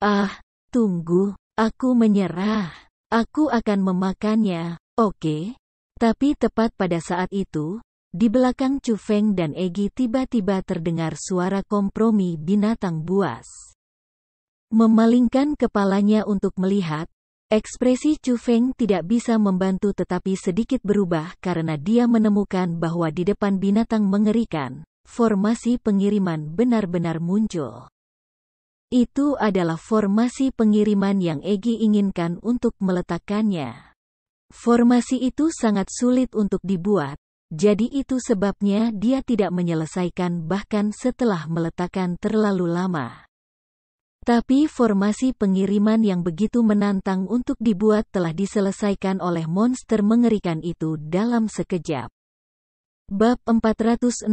Ah, tunggu, aku menyerah. Aku akan memakannya, oke? Okay? Tapi tepat pada saat itu, di belakang Chu Feng dan Egi tiba-tiba terdengar suara kompromi binatang buas. Memalingkan kepalanya untuk melihat, ekspresi Chu Feng tidak bisa membantu tetapi sedikit berubah karena dia menemukan bahwa di depan binatang mengerikan, formasi pengiriman benar-benar muncul. Itu adalah formasi pengiriman yang Egi inginkan untuk meletakkannya. Formasi itu sangat sulit untuk dibuat, jadi itu sebabnya dia tidak menyelesaikan bahkan setelah meletakkan terlalu lama. Tapi formasi pengiriman yang begitu menantang untuk dibuat telah diselesaikan oleh monster mengerikan itu dalam sekejap. Bab 469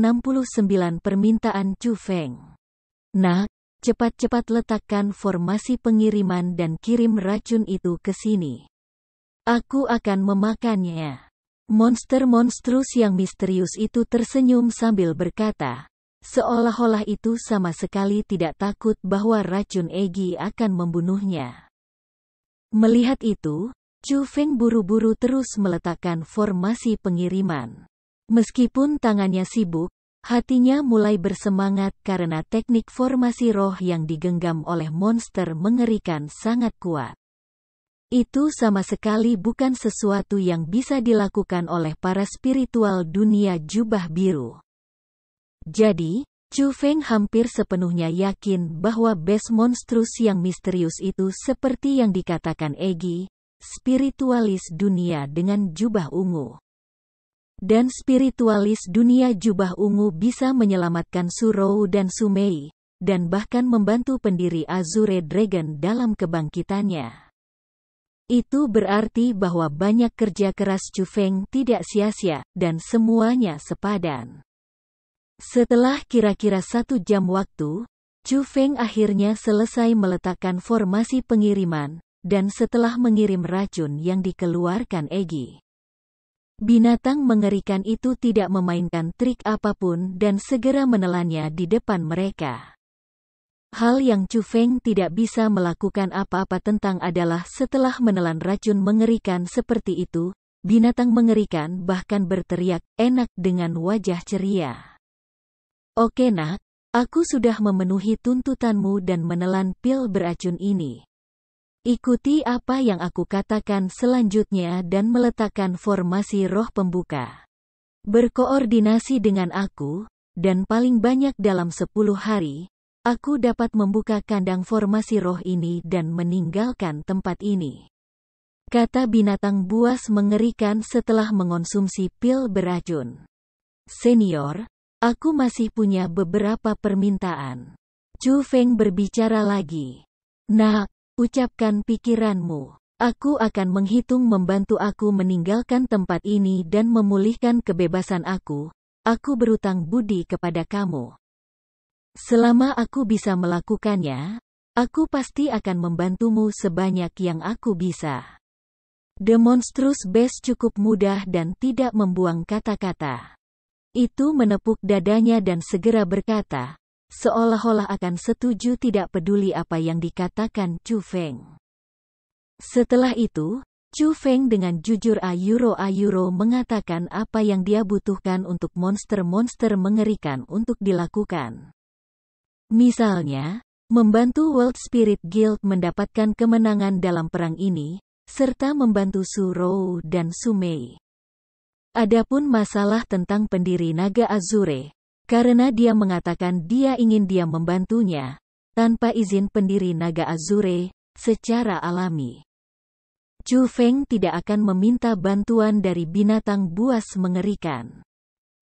Permintaan Chu Feng Nah, cepat-cepat letakkan formasi pengiriman dan kirim racun itu ke sini. Aku akan memakannya. Monster monstrus yang misterius itu tersenyum sambil berkata, seolah-olah itu sama sekali tidak takut bahwa racun Egi akan membunuhnya. Melihat itu, Chu Feng buru-buru terus meletakkan formasi pengiriman. Meskipun tangannya sibuk, hatinya mulai bersemangat karena teknik formasi roh yang digenggam oleh monster mengerikan sangat kuat. Itu sama sekali bukan sesuatu yang bisa dilakukan oleh para spiritual dunia jubah biru. Jadi, Chu Feng hampir sepenuhnya yakin bahwa base monstrus yang misterius itu seperti yang dikatakan Egi, spiritualis dunia dengan jubah ungu dan spiritualis dunia jubah ungu bisa menyelamatkan Surou dan Sumei, dan bahkan membantu pendiri Azure Dragon dalam kebangkitannya. Itu berarti bahwa banyak kerja keras Chu Feng tidak sia-sia, dan semuanya sepadan. Setelah kira-kira satu jam waktu, Chu Feng akhirnya selesai meletakkan formasi pengiriman, dan setelah mengirim racun yang dikeluarkan Egi. Binatang mengerikan itu tidak memainkan trik apapun dan segera menelannya di depan mereka. Hal yang Chu Feng tidak bisa melakukan apa-apa tentang adalah setelah menelan racun mengerikan seperti itu, binatang mengerikan bahkan berteriak enak dengan wajah ceria. Oke nak, aku sudah memenuhi tuntutanmu dan menelan pil beracun ini. Ikuti apa yang aku katakan selanjutnya dan meletakkan formasi roh pembuka. Berkoordinasi dengan aku, dan paling banyak dalam 10 hari, aku dapat membuka kandang formasi roh ini dan meninggalkan tempat ini. Kata binatang buas mengerikan setelah mengonsumsi pil beracun. Senior, aku masih punya beberapa permintaan. Chu Feng berbicara lagi. Nak, Ucapkan pikiranmu. Aku akan menghitung membantu aku meninggalkan tempat ini dan memulihkan kebebasan aku. Aku berutang budi kepada kamu. Selama aku bisa melakukannya, aku pasti akan membantumu sebanyak yang aku bisa. Demonstrus Bes cukup mudah dan tidak membuang kata-kata. Itu menepuk dadanya dan segera berkata, seolah-olah akan setuju tidak peduli apa yang dikatakan Chu Feng. Setelah itu, Chu Feng dengan jujur ayuro-ayuro mengatakan apa yang dia butuhkan untuk monster-monster mengerikan untuk dilakukan. Misalnya, membantu World Spirit Guild mendapatkan kemenangan dalam perang ini, serta membantu Su Rou dan Su Mei. Adapun masalah tentang pendiri naga Azure, karena dia mengatakan dia ingin dia membantunya, tanpa izin pendiri naga Azure, secara alami. Chu Feng tidak akan meminta bantuan dari binatang buas mengerikan.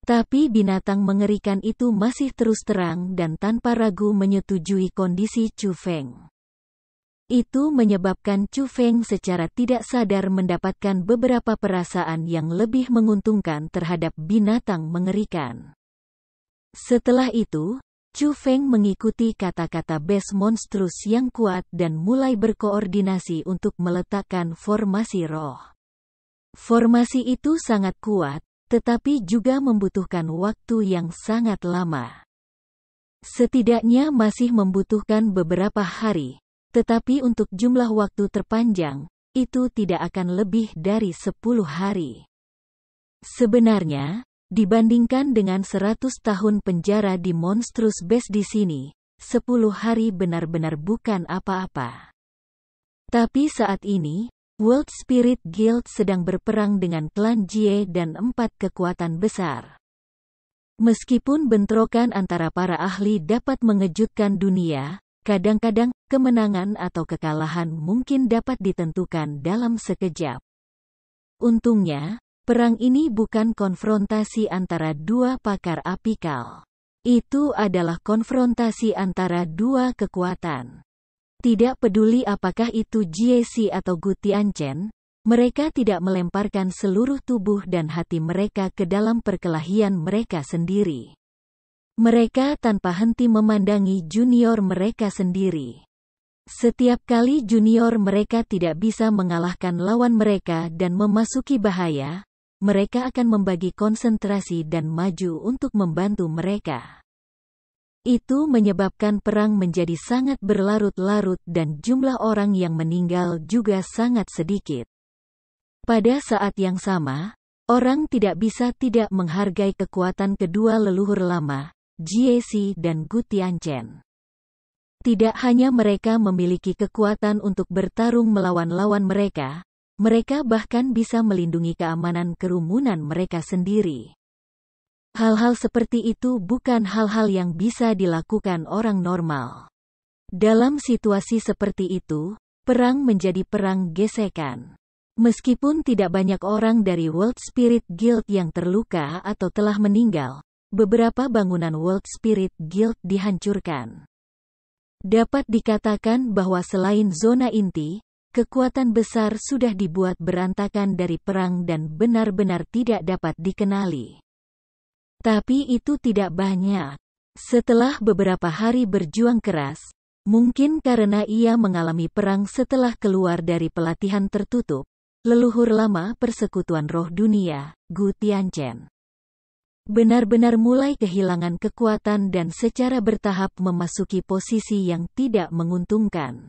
Tapi binatang mengerikan itu masih terus terang dan tanpa ragu menyetujui kondisi Chu Feng. Itu menyebabkan Chu Feng secara tidak sadar mendapatkan beberapa perasaan yang lebih menguntungkan terhadap binatang mengerikan. Setelah itu, Chu Feng mengikuti kata-kata base monstrus yang kuat dan mulai berkoordinasi untuk meletakkan formasi roh. Formasi itu sangat kuat, tetapi juga membutuhkan waktu yang sangat lama. Setidaknya masih membutuhkan beberapa hari, tetapi untuk jumlah waktu terpanjang, itu tidak akan lebih dari 10 hari. Sebenarnya, Dibandingkan dengan 100 tahun penjara di Monstrous Base di sini, 10 hari benar-benar bukan apa-apa. Tapi saat ini, World Spirit Guild sedang berperang dengan klan Jie dan empat kekuatan besar. Meskipun bentrokan antara para ahli dapat mengejutkan dunia, kadang-kadang kemenangan atau kekalahan mungkin dapat ditentukan dalam sekejap. Untungnya, Perang ini bukan konfrontasi antara dua pakar apikal. Itu adalah konfrontasi antara dua kekuatan. Tidak peduli apakah itu Jiesi atau Ancen, mereka tidak melemparkan seluruh tubuh dan hati mereka ke dalam perkelahian mereka sendiri. Mereka tanpa henti memandangi junior mereka sendiri. Setiap kali junior mereka tidak bisa mengalahkan lawan mereka dan memasuki bahaya, mereka akan membagi konsentrasi dan maju untuk membantu mereka. Itu menyebabkan perang menjadi sangat berlarut-larut dan jumlah orang yang meninggal juga sangat sedikit. Pada saat yang sama, orang tidak bisa tidak menghargai kekuatan kedua leluhur lama, Jiesi dan Gutianchen. Tidak hanya mereka memiliki kekuatan untuk bertarung melawan lawan mereka, mereka bahkan bisa melindungi keamanan kerumunan mereka sendiri. Hal-hal seperti itu bukan hal-hal yang bisa dilakukan orang normal. Dalam situasi seperti itu, perang menjadi perang gesekan. Meskipun tidak banyak orang dari World Spirit Guild yang terluka atau telah meninggal, beberapa bangunan World Spirit Guild dihancurkan. Dapat dikatakan bahwa selain zona inti, kekuatan besar sudah dibuat berantakan dari perang dan benar-benar tidak dapat dikenali. Tapi itu tidak banyak. Setelah beberapa hari berjuang keras, mungkin karena ia mengalami perang setelah keluar dari pelatihan tertutup, leluhur lama persekutuan roh dunia, Gu Tianchen. Benar-benar mulai kehilangan kekuatan dan secara bertahap memasuki posisi yang tidak menguntungkan.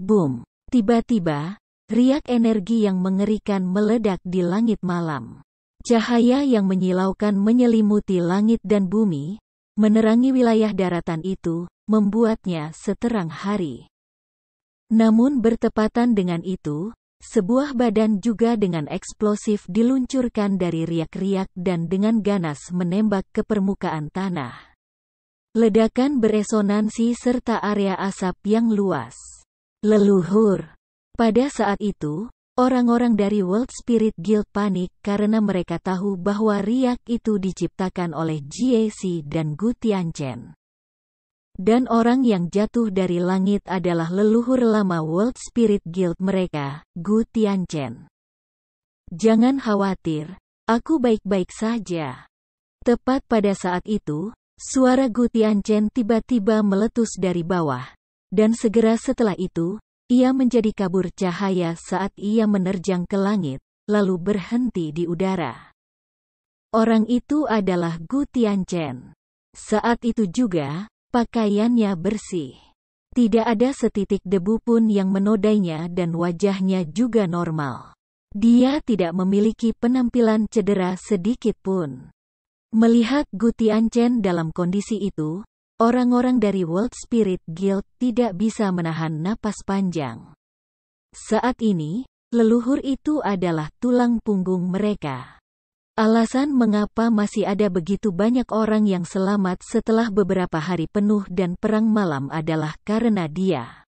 Boom! Tiba-tiba, riak energi yang mengerikan meledak di langit malam. Cahaya yang menyilaukan menyelimuti langit dan bumi, menerangi wilayah daratan itu, membuatnya seterang hari. Namun bertepatan dengan itu, sebuah badan juga dengan eksplosif diluncurkan dari riak-riak dan dengan ganas menembak ke permukaan tanah. Ledakan beresonansi serta area asap yang luas leluhur. Pada saat itu, orang-orang dari World Spirit Guild panik karena mereka tahu bahwa riak itu diciptakan oleh GAC dan Gu Tianchen. Dan orang yang jatuh dari langit adalah leluhur lama World Spirit Guild mereka, Gu Tianchen. Jangan khawatir, aku baik-baik saja. Tepat pada saat itu, suara Gu Tianchen tiba-tiba meletus dari bawah, dan segera setelah itu, ia menjadi kabur cahaya saat ia menerjang ke langit, lalu berhenti di udara. Orang itu adalah Gu Tianchen. Saat itu juga, pakaiannya bersih. Tidak ada setitik debu pun yang menodainya dan wajahnya juga normal. Dia tidak memiliki penampilan cedera sedikit pun. Melihat Gu Tianchen dalam kondisi itu, Orang-orang dari World Spirit Guild tidak bisa menahan napas panjang. Saat ini, leluhur itu adalah tulang punggung mereka. Alasan mengapa masih ada begitu banyak orang yang selamat setelah beberapa hari penuh dan perang malam adalah karena dia.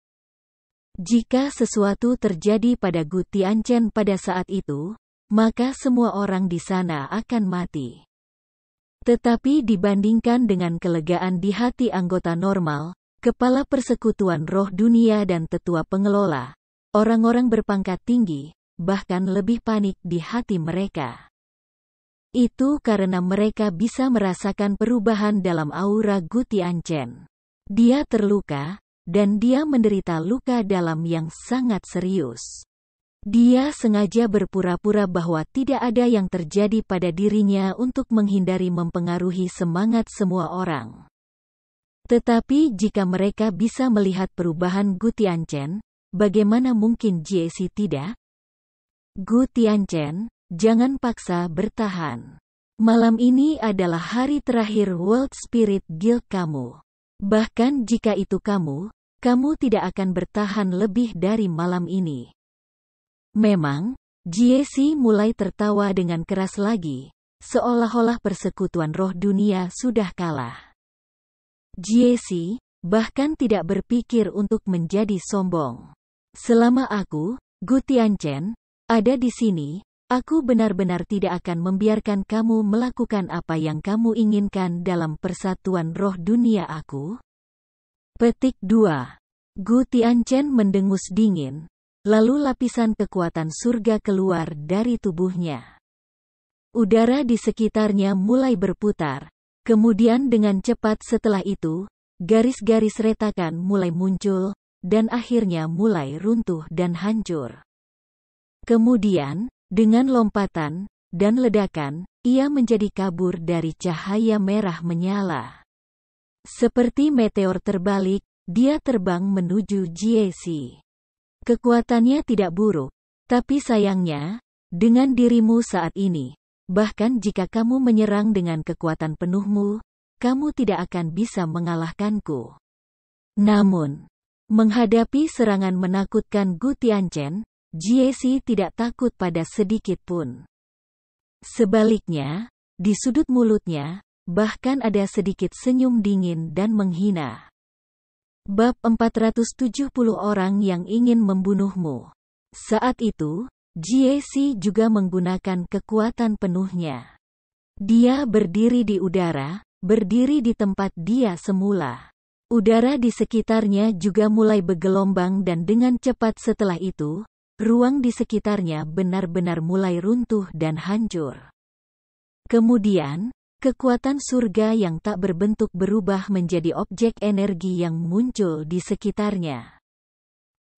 Jika sesuatu terjadi pada Guti Ancen pada saat itu, maka semua orang di sana akan mati. Tetapi dibandingkan dengan kelegaan di hati anggota normal, kepala persekutuan roh dunia dan tetua pengelola, orang-orang berpangkat tinggi, bahkan lebih panik di hati mereka. Itu karena mereka bisa merasakan perubahan dalam aura Guti Ancen. Dia terluka, dan dia menderita luka dalam yang sangat serius. Dia sengaja berpura-pura bahwa tidak ada yang terjadi pada dirinya untuk menghindari mempengaruhi semangat semua orang. Tetapi jika mereka bisa melihat perubahan Gu Tianchen, bagaimana mungkin JC tidak? Gu Tianchen, jangan paksa bertahan. Malam ini adalah hari terakhir World Spirit Guild kamu. Bahkan jika itu kamu, kamu tidak akan bertahan lebih dari malam ini. Memang, Jiesi mulai tertawa dengan keras lagi, seolah-olah persekutuan roh dunia sudah kalah. Jiesi bahkan tidak berpikir untuk menjadi sombong. Selama aku, Tianchen, ada di sini, aku benar-benar tidak akan membiarkan kamu melakukan apa yang kamu inginkan dalam persatuan roh dunia aku. Petik 2. Chen mendengus dingin, Lalu lapisan kekuatan surga keluar dari tubuhnya. Udara di sekitarnya mulai berputar. Kemudian dengan cepat setelah itu, garis-garis retakan mulai muncul, dan akhirnya mulai runtuh dan hancur. Kemudian, dengan lompatan dan ledakan, ia menjadi kabur dari cahaya merah menyala. Seperti meteor terbalik, dia terbang menuju Jiesi. Kekuatannya tidak buruk. Tapi sayangnya, dengan dirimu saat ini, bahkan jika kamu menyerang dengan kekuatan penuhmu, kamu tidak akan bisa mengalahkanku. Namun, menghadapi serangan menakutkan Gu Jie Jiesi tidak takut pada sedikit pun. Sebaliknya, di sudut mulutnya, bahkan ada sedikit senyum dingin dan menghina. Bab 470 orang yang ingin membunuhmu. Saat itu, GAC juga menggunakan kekuatan penuhnya. Dia berdiri di udara, berdiri di tempat dia semula. Udara di sekitarnya juga mulai bergelombang dan dengan cepat setelah itu, ruang di sekitarnya benar-benar mulai runtuh dan hancur. Kemudian, Kekuatan surga yang tak berbentuk berubah menjadi objek energi yang muncul di sekitarnya.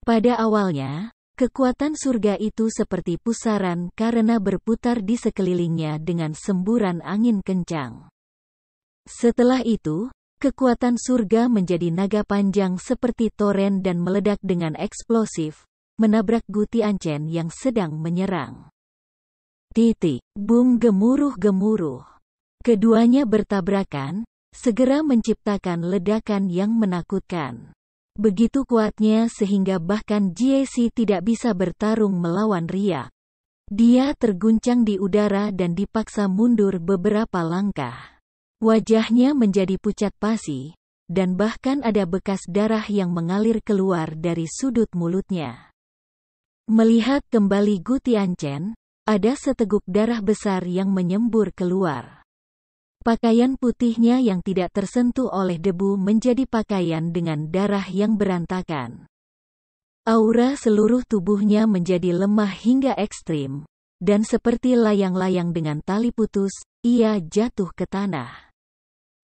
Pada awalnya, kekuatan surga itu seperti pusaran karena berputar di sekelilingnya dengan semburan angin kencang. Setelah itu, kekuatan surga menjadi naga panjang seperti toren dan meledak dengan eksplosif, menabrak Guti Ancen yang sedang menyerang. Titik, bung gemuruh-gemuruh. Keduanya bertabrakan, segera menciptakan ledakan yang menakutkan. Begitu kuatnya sehingga bahkan JC tidak bisa bertarung melawan Ria. Dia terguncang di udara dan dipaksa mundur beberapa langkah. Wajahnya menjadi pucat pasi, dan bahkan ada bekas darah yang mengalir keluar dari sudut mulutnya. Melihat kembali Guti Ancen, ada seteguk darah besar yang menyembur keluar. Pakaian putihnya yang tidak tersentuh oleh debu menjadi pakaian dengan darah yang berantakan. Aura seluruh tubuhnya menjadi lemah hingga ekstrim, dan seperti layang-layang dengan tali putus, ia jatuh ke tanah.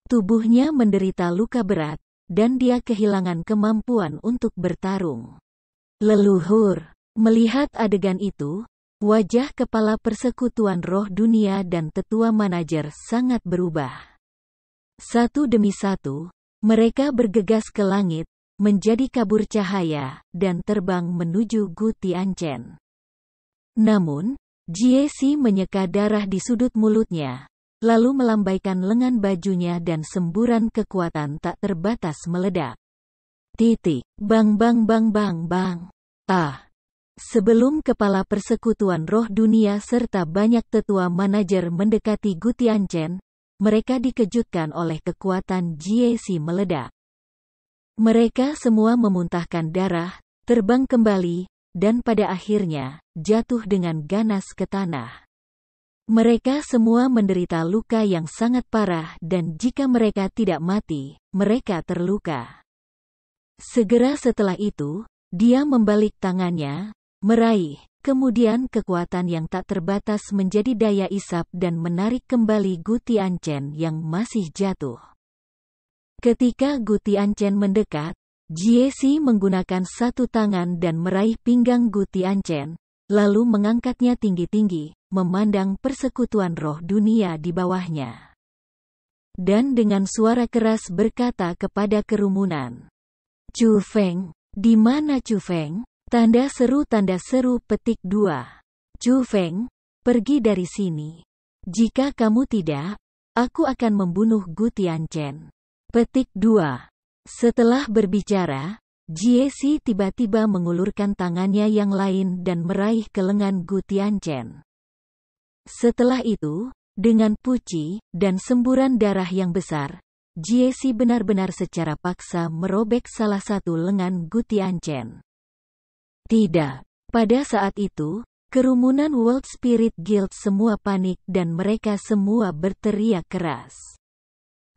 Tubuhnya menderita luka berat, dan dia kehilangan kemampuan untuk bertarung. Leluhur, melihat adegan itu, Wajah Kepala Persekutuan Roh Dunia dan Tetua Manajer sangat berubah. Satu demi satu, mereka bergegas ke langit, menjadi kabur cahaya, dan terbang menuju Gutiancen. Namun, si menyeka darah di sudut mulutnya, lalu melambaikan lengan bajunya dan semburan kekuatan tak terbatas meledak. Titik. Bang bang bang bang bang. Ah, Sebelum kepala persekutuan roh dunia serta banyak tetua manajer mendekati Gutian Chen, mereka dikejutkan oleh kekuatan GAC meledak. Mereka semua memuntahkan darah, terbang kembali, dan pada akhirnya, jatuh dengan ganas ke tanah. Mereka semua menderita luka yang sangat parah dan jika mereka tidak mati, mereka terluka. Segera setelah itu, dia membalik tangannya, meraih, kemudian kekuatan yang tak terbatas menjadi daya isap dan menarik kembali Guti Ancen yang masih jatuh. Ketika Guti Ancen mendekat, Jiesi menggunakan satu tangan dan meraih pinggang Guti Ancen, lalu mengangkatnya tinggi-tinggi, memandang persekutuan roh dunia di bawahnya. Dan dengan suara keras berkata kepada kerumunan, Chu Feng, di mana Chu Feng? Tanda seru tanda seru petik 2. Chu Feng, pergi dari sini. Jika kamu tidak, aku akan membunuh Gu Tianchen. Petik 2. Setelah berbicara, Jie Jiesi tiba-tiba mengulurkan tangannya yang lain dan meraih ke lengan Gu Tianchen. Setelah itu, dengan puci dan semburan darah yang besar, Jie Jiesi benar-benar secara paksa merobek salah satu lengan Gu Tianchen. Tidak. Pada saat itu, kerumunan World Spirit Guild semua panik dan mereka semua berteriak keras.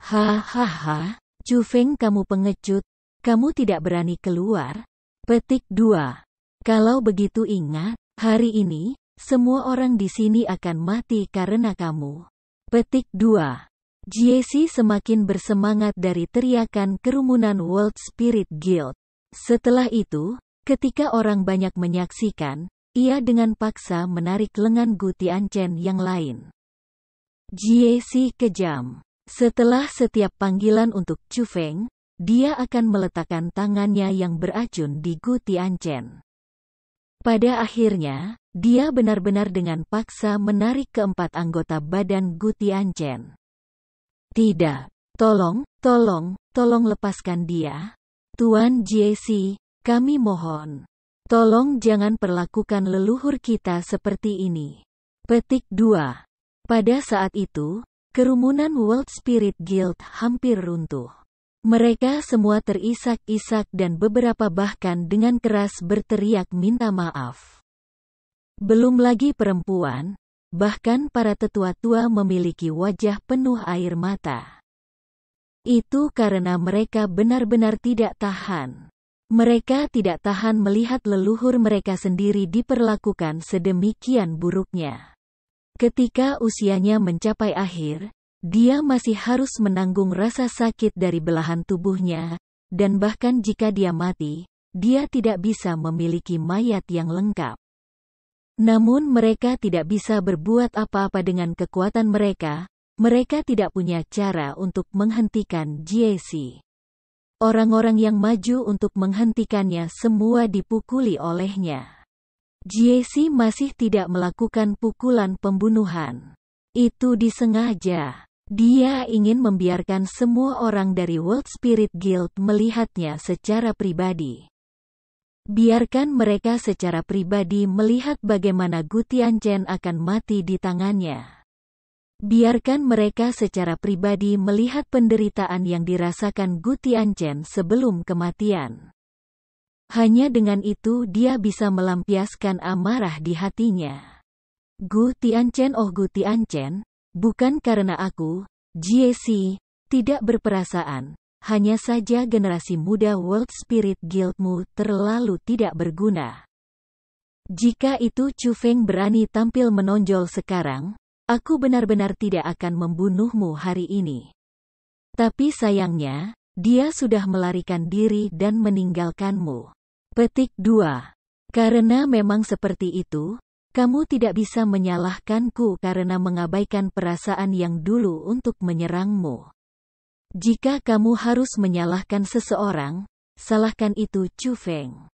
Hahaha, Chu Feng, kamu pengecut, kamu tidak berani keluar. Petik 2. Kalau begitu ingat, hari ini, semua orang di sini akan mati karena kamu. Petik 2. Jiesi semakin bersemangat dari teriakan kerumunan World Spirit Guild. Setelah itu, Ketika orang banyak menyaksikan, ia dengan paksa menarik lengan Gu Tianchen yang lain. Jie Si kejam. Setelah setiap panggilan untuk Chu Feng, dia akan meletakkan tangannya yang beracun di Gu Tianchen. Pada akhirnya, dia benar-benar dengan paksa menarik keempat anggota badan Gu Tianchen. Tidak, tolong, tolong, tolong lepaskan dia. Tuan jie si. Kami mohon, tolong jangan perlakukan leluhur kita seperti ini. Petik 2. Pada saat itu, kerumunan World Spirit Guild hampir runtuh. Mereka semua terisak-isak dan beberapa bahkan dengan keras berteriak minta maaf. Belum lagi perempuan, bahkan para tetua tua memiliki wajah penuh air mata. Itu karena mereka benar-benar tidak tahan. Mereka tidak tahan melihat leluhur mereka sendiri diperlakukan sedemikian buruknya. Ketika usianya mencapai akhir, dia masih harus menanggung rasa sakit dari belahan tubuhnya, dan bahkan jika dia mati, dia tidak bisa memiliki mayat yang lengkap. Namun mereka tidak bisa berbuat apa-apa dengan kekuatan mereka, mereka tidak punya cara untuk menghentikan GAC. Orang-orang yang maju untuk menghentikannya semua dipukuli olehnya. JC masih tidak melakukan pukulan pembunuhan. Itu disengaja. Dia ingin membiarkan semua orang dari World Spirit Guild melihatnya secara pribadi. Biarkan mereka secara pribadi melihat bagaimana Gutian Chen akan mati di tangannya. Biarkan mereka secara pribadi melihat penderitaan yang dirasakan Guti Anchen sebelum kematian. Hanya dengan itu dia bisa melampiaskan amarah di hatinya. Guti Anchen oh Guti Anchen, bukan karena aku, Si tidak berperasaan, hanya saja generasi muda World Spirit Guildmu terlalu tidak berguna. Jika itu Chu Feng berani tampil menonjol sekarang, Aku benar-benar tidak akan membunuhmu hari ini. Tapi sayangnya, dia sudah melarikan diri dan meninggalkanmu. Petik 2. Karena memang seperti itu, kamu tidak bisa menyalahkanku karena mengabaikan perasaan yang dulu untuk menyerangmu. Jika kamu harus menyalahkan seseorang, salahkan itu Chu Feng.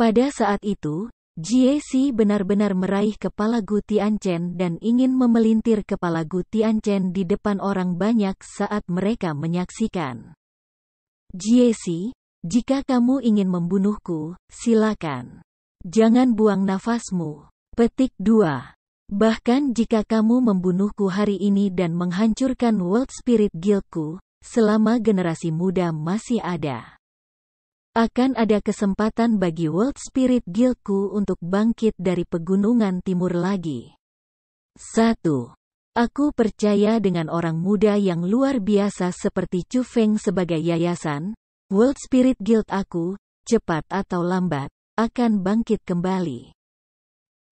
Pada saat itu, GAC benar-benar meraih kepala Gu Tianchen dan ingin memelintir kepala Gu Tianchen di depan orang banyak saat mereka menyaksikan. GAC, jika kamu ingin membunuhku, silakan. Jangan buang nafasmu. Petik 2. Bahkan jika kamu membunuhku hari ini dan menghancurkan World Spirit Guildku, selama generasi muda masih ada. Akan ada kesempatan bagi World Spirit Guildku untuk bangkit dari pegunungan timur lagi. 1. Aku percaya dengan orang muda yang luar biasa seperti Chu Feng sebagai yayasan, World Spirit Guild aku, cepat atau lambat, akan bangkit kembali.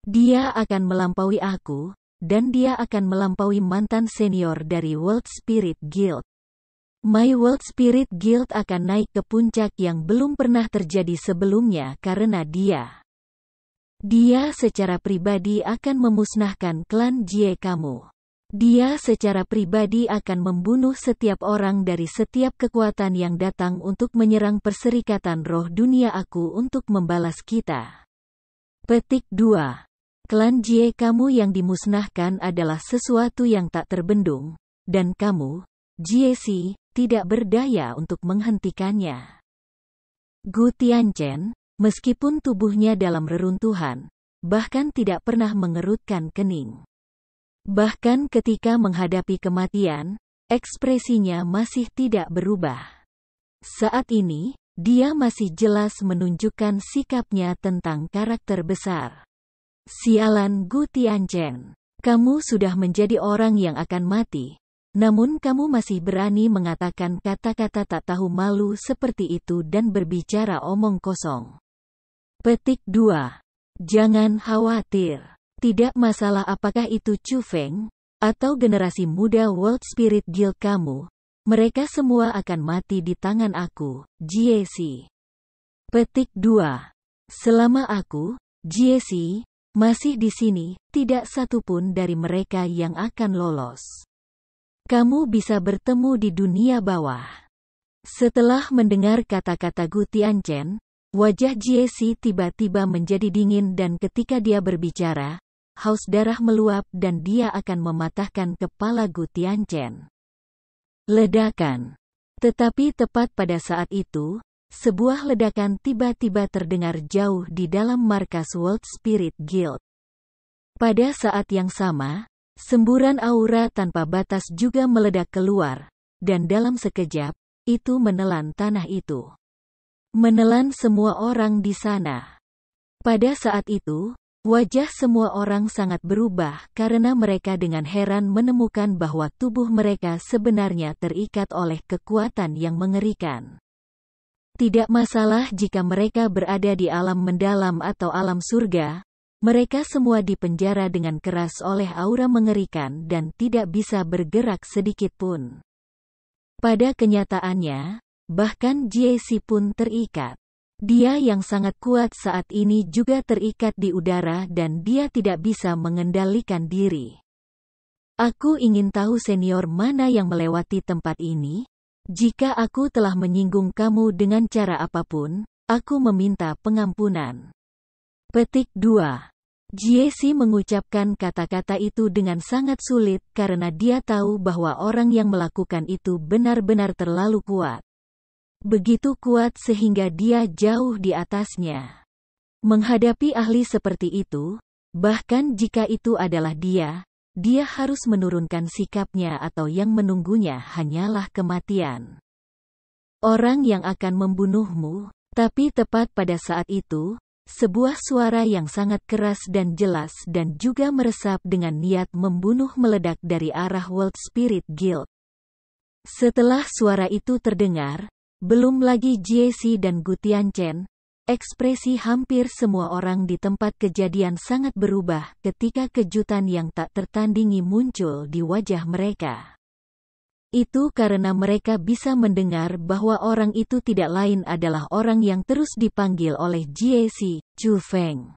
Dia akan melampaui aku, dan dia akan melampaui mantan senior dari World Spirit Guild. My World Spirit Guild akan naik ke puncak yang belum pernah terjadi sebelumnya karena dia. Dia secara pribadi akan memusnahkan klan Jie kamu. Dia secara pribadi akan membunuh setiap orang dari setiap kekuatan yang datang untuk menyerang perserikatan roh dunia aku untuk membalas kita. Petik 2. Klan Jie kamu yang dimusnahkan adalah sesuatu yang tak terbendung, dan kamu, Jie Si, tidak berdaya untuk menghentikannya. Gu Tianchen, meskipun tubuhnya dalam reruntuhan, bahkan tidak pernah mengerutkan kening. Bahkan ketika menghadapi kematian, ekspresinya masih tidak berubah. Saat ini, dia masih jelas menunjukkan sikapnya tentang karakter besar. Sialan Gu Tianchen, kamu sudah menjadi orang yang akan mati, namun kamu masih berani mengatakan kata-kata tak tahu malu seperti itu dan berbicara omong kosong. Petik 2. Jangan khawatir. Tidak masalah apakah itu Chu Feng, atau generasi muda World Spirit Guild kamu, mereka semua akan mati di tangan aku, GAC. Petik 2. Selama aku, GAC, masih di sini, tidak satupun dari mereka yang akan lolos. Kamu bisa bertemu di dunia bawah. Setelah mendengar kata-kata Gu Tianchen, wajah Jiesi tiba-tiba menjadi dingin dan ketika dia berbicara, haus darah meluap dan dia akan mematahkan kepala Gu Tianchen. Ledakan. Tetapi tepat pada saat itu, sebuah ledakan tiba-tiba terdengar jauh di dalam markas World Spirit Guild. Pada saat yang sama, Semburan aura tanpa batas juga meledak keluar, dan dalam sekejap, itu menelan tanah itu. Menelan semua orang di sana. Pada saat itu, wajah semua orang sangat berubah karena mereka dengan heran menemukan bahwa tubuh mereka sebenarnya terikat oleh kekuatan yang mengerikan. Tidak masalah jika mereka berada di alam mendalam atau alam surga, mereka semua dipenjara dengan keras oleh aura mengerikan dan tidak bisa bergerak sedikit pun. Pada kenyataannya, bahkan JC pun terikat. Dia yang sangat kuat saat ini juga terikat di udara dan dia tidak bisa mengendalikan diri. Aku ingin tahu senior mana yang melewati tempat ini. Jika aku telah menyinggung kamu dengan cara apapun, aku meminta pengampunan. Petik 2. Jiesi mengucapkan kata-kata itu dengan sangat sulit karena dia tahu bahwa orang yang melakukan itu benar-benar terlalu kuat. Begitu kuat sehingga dia jauh di atasnya. Menghadapi ahli seperti itu, bahkan jika itu adalah dia, dia harus menurunkan sikapnya atau yang menunggunya hanyalah kematian. Orang yang akan membunuhmu, tapi tepat pada saat itu, sebuah suara yang sangat keras dan jelas dan juga meresap dengan niat membunuh meledak dari arah World Spirit Guild. Setelah suara itu terdengar, belum lagi JC dan Gutian Chen, ekspresi hampir semua orang di tempat kejadian sangat berubah ketika kejutan yang tak tertandingi muncul di wajah mereka. Itu karena mereka bisa mendengar bahwa orang itu tidak lain adalah orang yang terus dipanggil oleh Jie Si, Chu Feng.